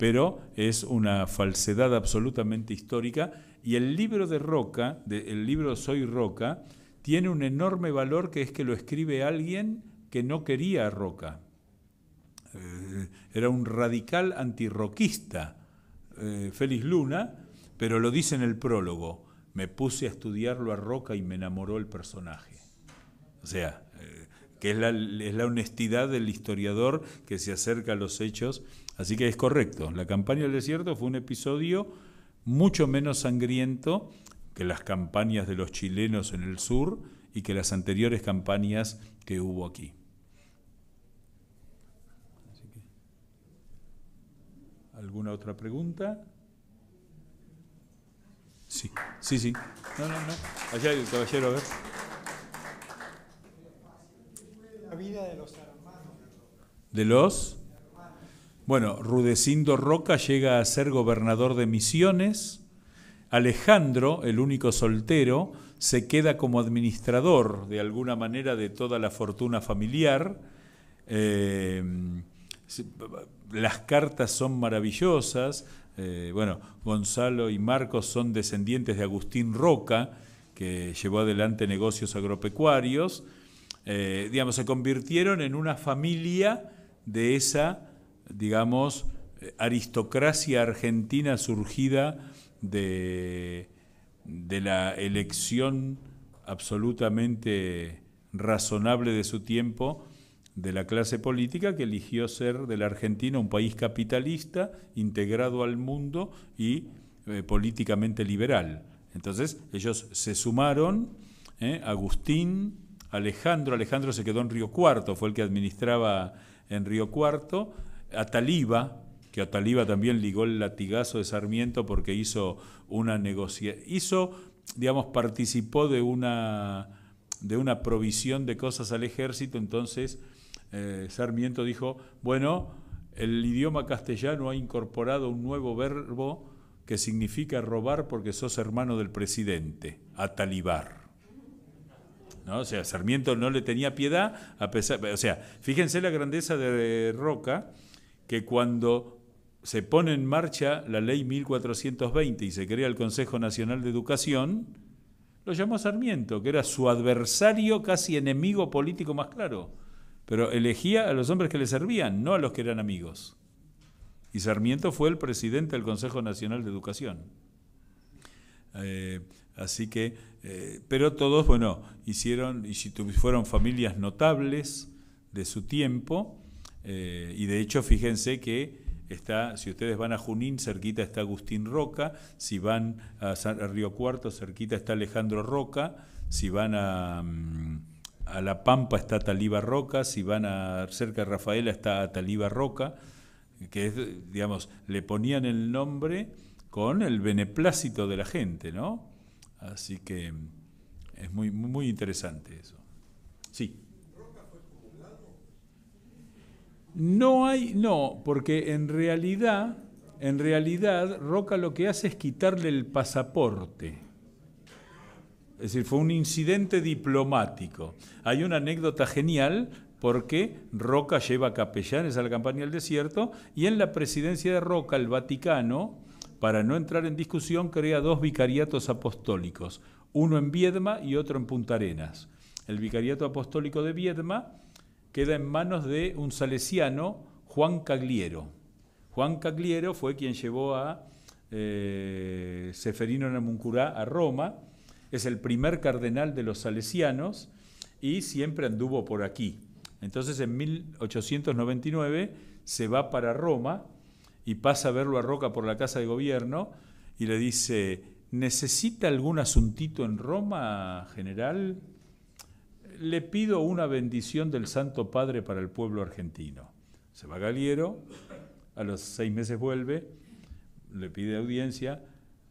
[SPEAKER 2] pero es una falsedad absolutamente histórica y el libro de Roca, el libro Soy Roca, tiene un enorme valor que es que lo escribe alguien que no quería a Roca. Eh, era un radical antirroquista, eh, Félix Luna, pero lo dice en el prólogo, me puse a estudiarlo a Roca y me enamoró el personaje. O sea, eh, que es la, es la honestidad del historiador que se acerca a los hechos Así que es correcto, la campaña del desierto fue un episodio mucho menos sangriento que las campañas de los chilenos en el sur y que las anteriores campañas que hubo aquí. ¿Alguna otra pregunta? Sí, sí, sí. No, no, no. Allá hay el caballero, a ver. La vida de los hermanos de los bueno, Rudecindo Roca llega a ser gobernador de Misiones. Alejandro, el único soltero, se queda como administrador de alguna manera de toda la fortuna familiar. Eh, las cartas son maravillosas. Eh, bueno, Gonzalo y Marcos son descendientes de Agustín Roca, que llevó adelante negocios agropecuarios. Eh, digamos, se convirtieron en una familia de esa digamos, eh, aristocracia argentina surgida de, la elección absolutamente razonable de su tiempo de la clase política que eligió ser de la Argentina un país capitalista, integrado al mundo y eh, políticamente liberal. Entonces ellos se sumaron, ¿eh? Agustín, Alejandro, Alejandro se quedó en Río Cuarto, fue el que administraba en Río Cuarto, Ataliba, que a Taliba también ligó el latigazo de Sarmiento porque hizo una negociación, hizo, digamos, participó de una, de una provisión de cosas al ejército, entonces eh, Sarmiento dijo, bueno, el idioma castellano ha incorporado un nuevo verbo que significa robar porque sos hermano del presidente, atalibar. ¿No? O sea, Sarmiento no le tenía piedad, a pesar, o sea, fíjense la grandeza de Roca, que cuando se pone en marcha la ley 1420 y se crea el Consejo Nacional de Educación, lo llamó Sarmiento, que era su adversario, casi enemigo político más claro, pero elegía a los hombres que le servían, no a los que eran amigos. Y Sarmiento fue el presidente del Consejo Nacional de Educación. Eh, así que, eh, pero todos, bueno, hicieron, y si fueron familias notables de su tiempo, eh, y de hecho, fíjense que está, si ustedes van a Junín, cerquita está Agustín Roca, si van a, Río Cuarto, cerquita está Alejandro Roca, si van mm, a, La Pampa está Taliba Roca, si van a cerca de Rafaela está Taliba Roca, que digamos, le ponían el nombre con el beneplácito de la gente, ¿no? Así que mm, es muy, muy interesante eso. Sí. No hay, no, porque en realidad, en realidad, Roca lo que hace es quitarle el pasaporte. Es decir, fue un incidente diplomático. Hay una anécdota genial porque Roca lleva capellanes a la campaña del desierto y en la presidencia de Roca, el Vaticano, para no entrar en discusión, crea dos vicariatos apostólicos, uno en Viedma y otro en Punta Arenas. El vicariato apostólico de Viedma queda en manos de un salesiano, Juan Cagliero. Juan Cagliero fue quien llevó a eh, Seferino Namuncurá a Roma, es el primer cardenal de los salesianos y siempre anduvo por aquí. Entonces en 1899 se va para Roma y pasa a verlo a Roca por la Casa de Gobierno y le dice, ¿necesita algún asuntito en Roma, general? le pido una bendición del Santo Padre para el pueblo argentino. Se va Galiero, a los seis meses vuelve, le pide audiencia,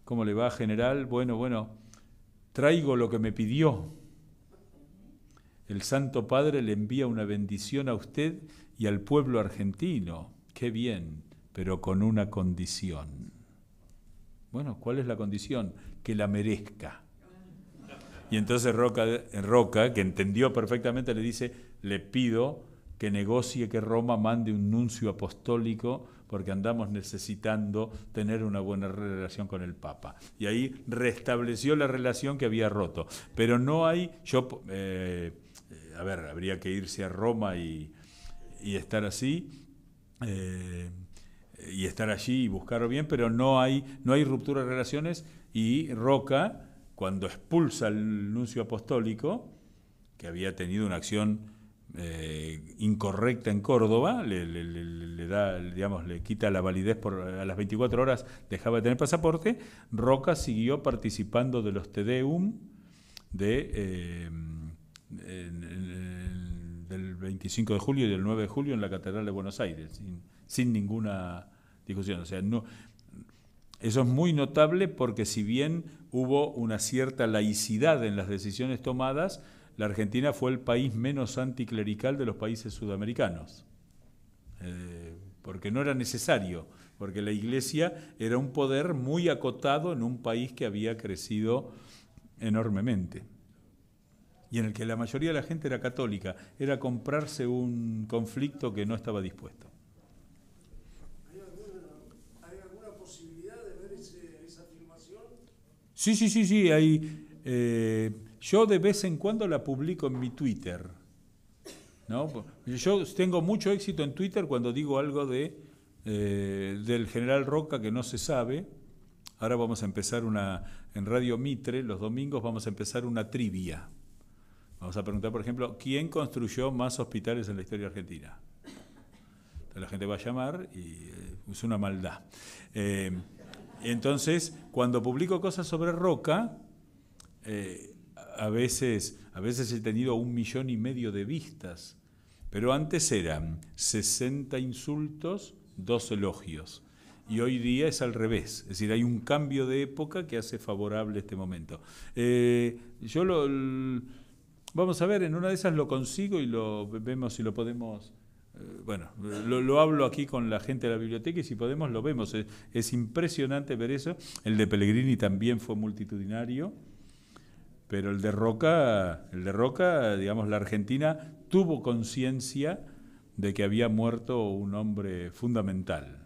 [SPEAKER 2] ¿cómo le va general? Bueno, bueno, traigo lo que me pidió. El Santo Padre le envía una bendición a usted y al pueblo argentino. Qué bien, pero con una condición. Bueno, ¿cuál es la condición? Que la merezca. Y entonces Roca, Roca, que entendió perfectamente, le dice, le pido que negocie que Roma mande un nuncio apostólico porque andamos necesitando tener una buena relación con el Papa. Y ahí restableció la relación que había roto. Pero no hay, yo, eh, a ver, habría que irse a Roma y, estar así. Eh, y estar allí y buscarlo bien, pero no hay, no hay ruptura de relaciones y Roca cuando expulsa el nuncio apostólico, que había tenido una acción eh, incorrecta en Córdoba, le, da, digamos, le quita la validez a las 24 horas, dejaba de tener pasaporte, Roca siguió participando de los Tedeum de, eh, del 25 de julio y del 9 de julio en la Catedral de Buenos Aires, sin, ninguna discusión. O sea, no, eso es muy notable porque si bien hubo una cierta laicidad en las decisiones tomadas, la Argentina fue el país menos anticlerical de los países sudamericanos, eh, porque no era necesario, porque la Iglesia era un poder muy acotado en un país que había crecido enormemente y en el que la mayoría de la gente era católica, era comprarse un conflicto que no estaba dispuesto. Sí, sí, sí, sí, eh, yo de vez en cuando la publico en mi Twitter. Yo tengo mucho éxito en Twitter cuando digo algo de, eh, del general Roca que no se sabe. Ahora vamos a empezar una, en Radio Mitre, los domingos vamos a empezar una trivia. Vamos a preguntar, por ejemplo, ¿quién construyó más hospitales en la historia argentina? la gente va a llamar y eh, es una maldad. Entonces, cuando publico cosas sobre Roca, eh, a, veces, he tenido un millón y medio de vistas, pero antes eran 60 insultos, dos elogios. Y hoy día es al revés, es decir, hay un cambio de época que hace favorable este momento. Eh, yo lo, vamos a ver, en una de esas lo consigo y lo vemos si lo podemos eh, bueno, lo, hablo aquí con la gente de la biblioteca y si podemos lo vemos. Es, impresionante ver eso. El de Pellegrini también fue multitudinario, pero el de Roca, el de Roca, digamos, la Argentina tuvo conciencia de que había muerto un hombre fundamental,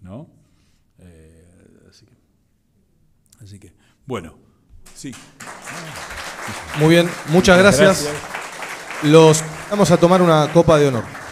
[SPEAKER 2] ¿no? Eh, así, que, bueno, sí.
[SPEAKER 1] Muy bien, muchas, gracias. gracias. Los vamos a tomar una copa de honor.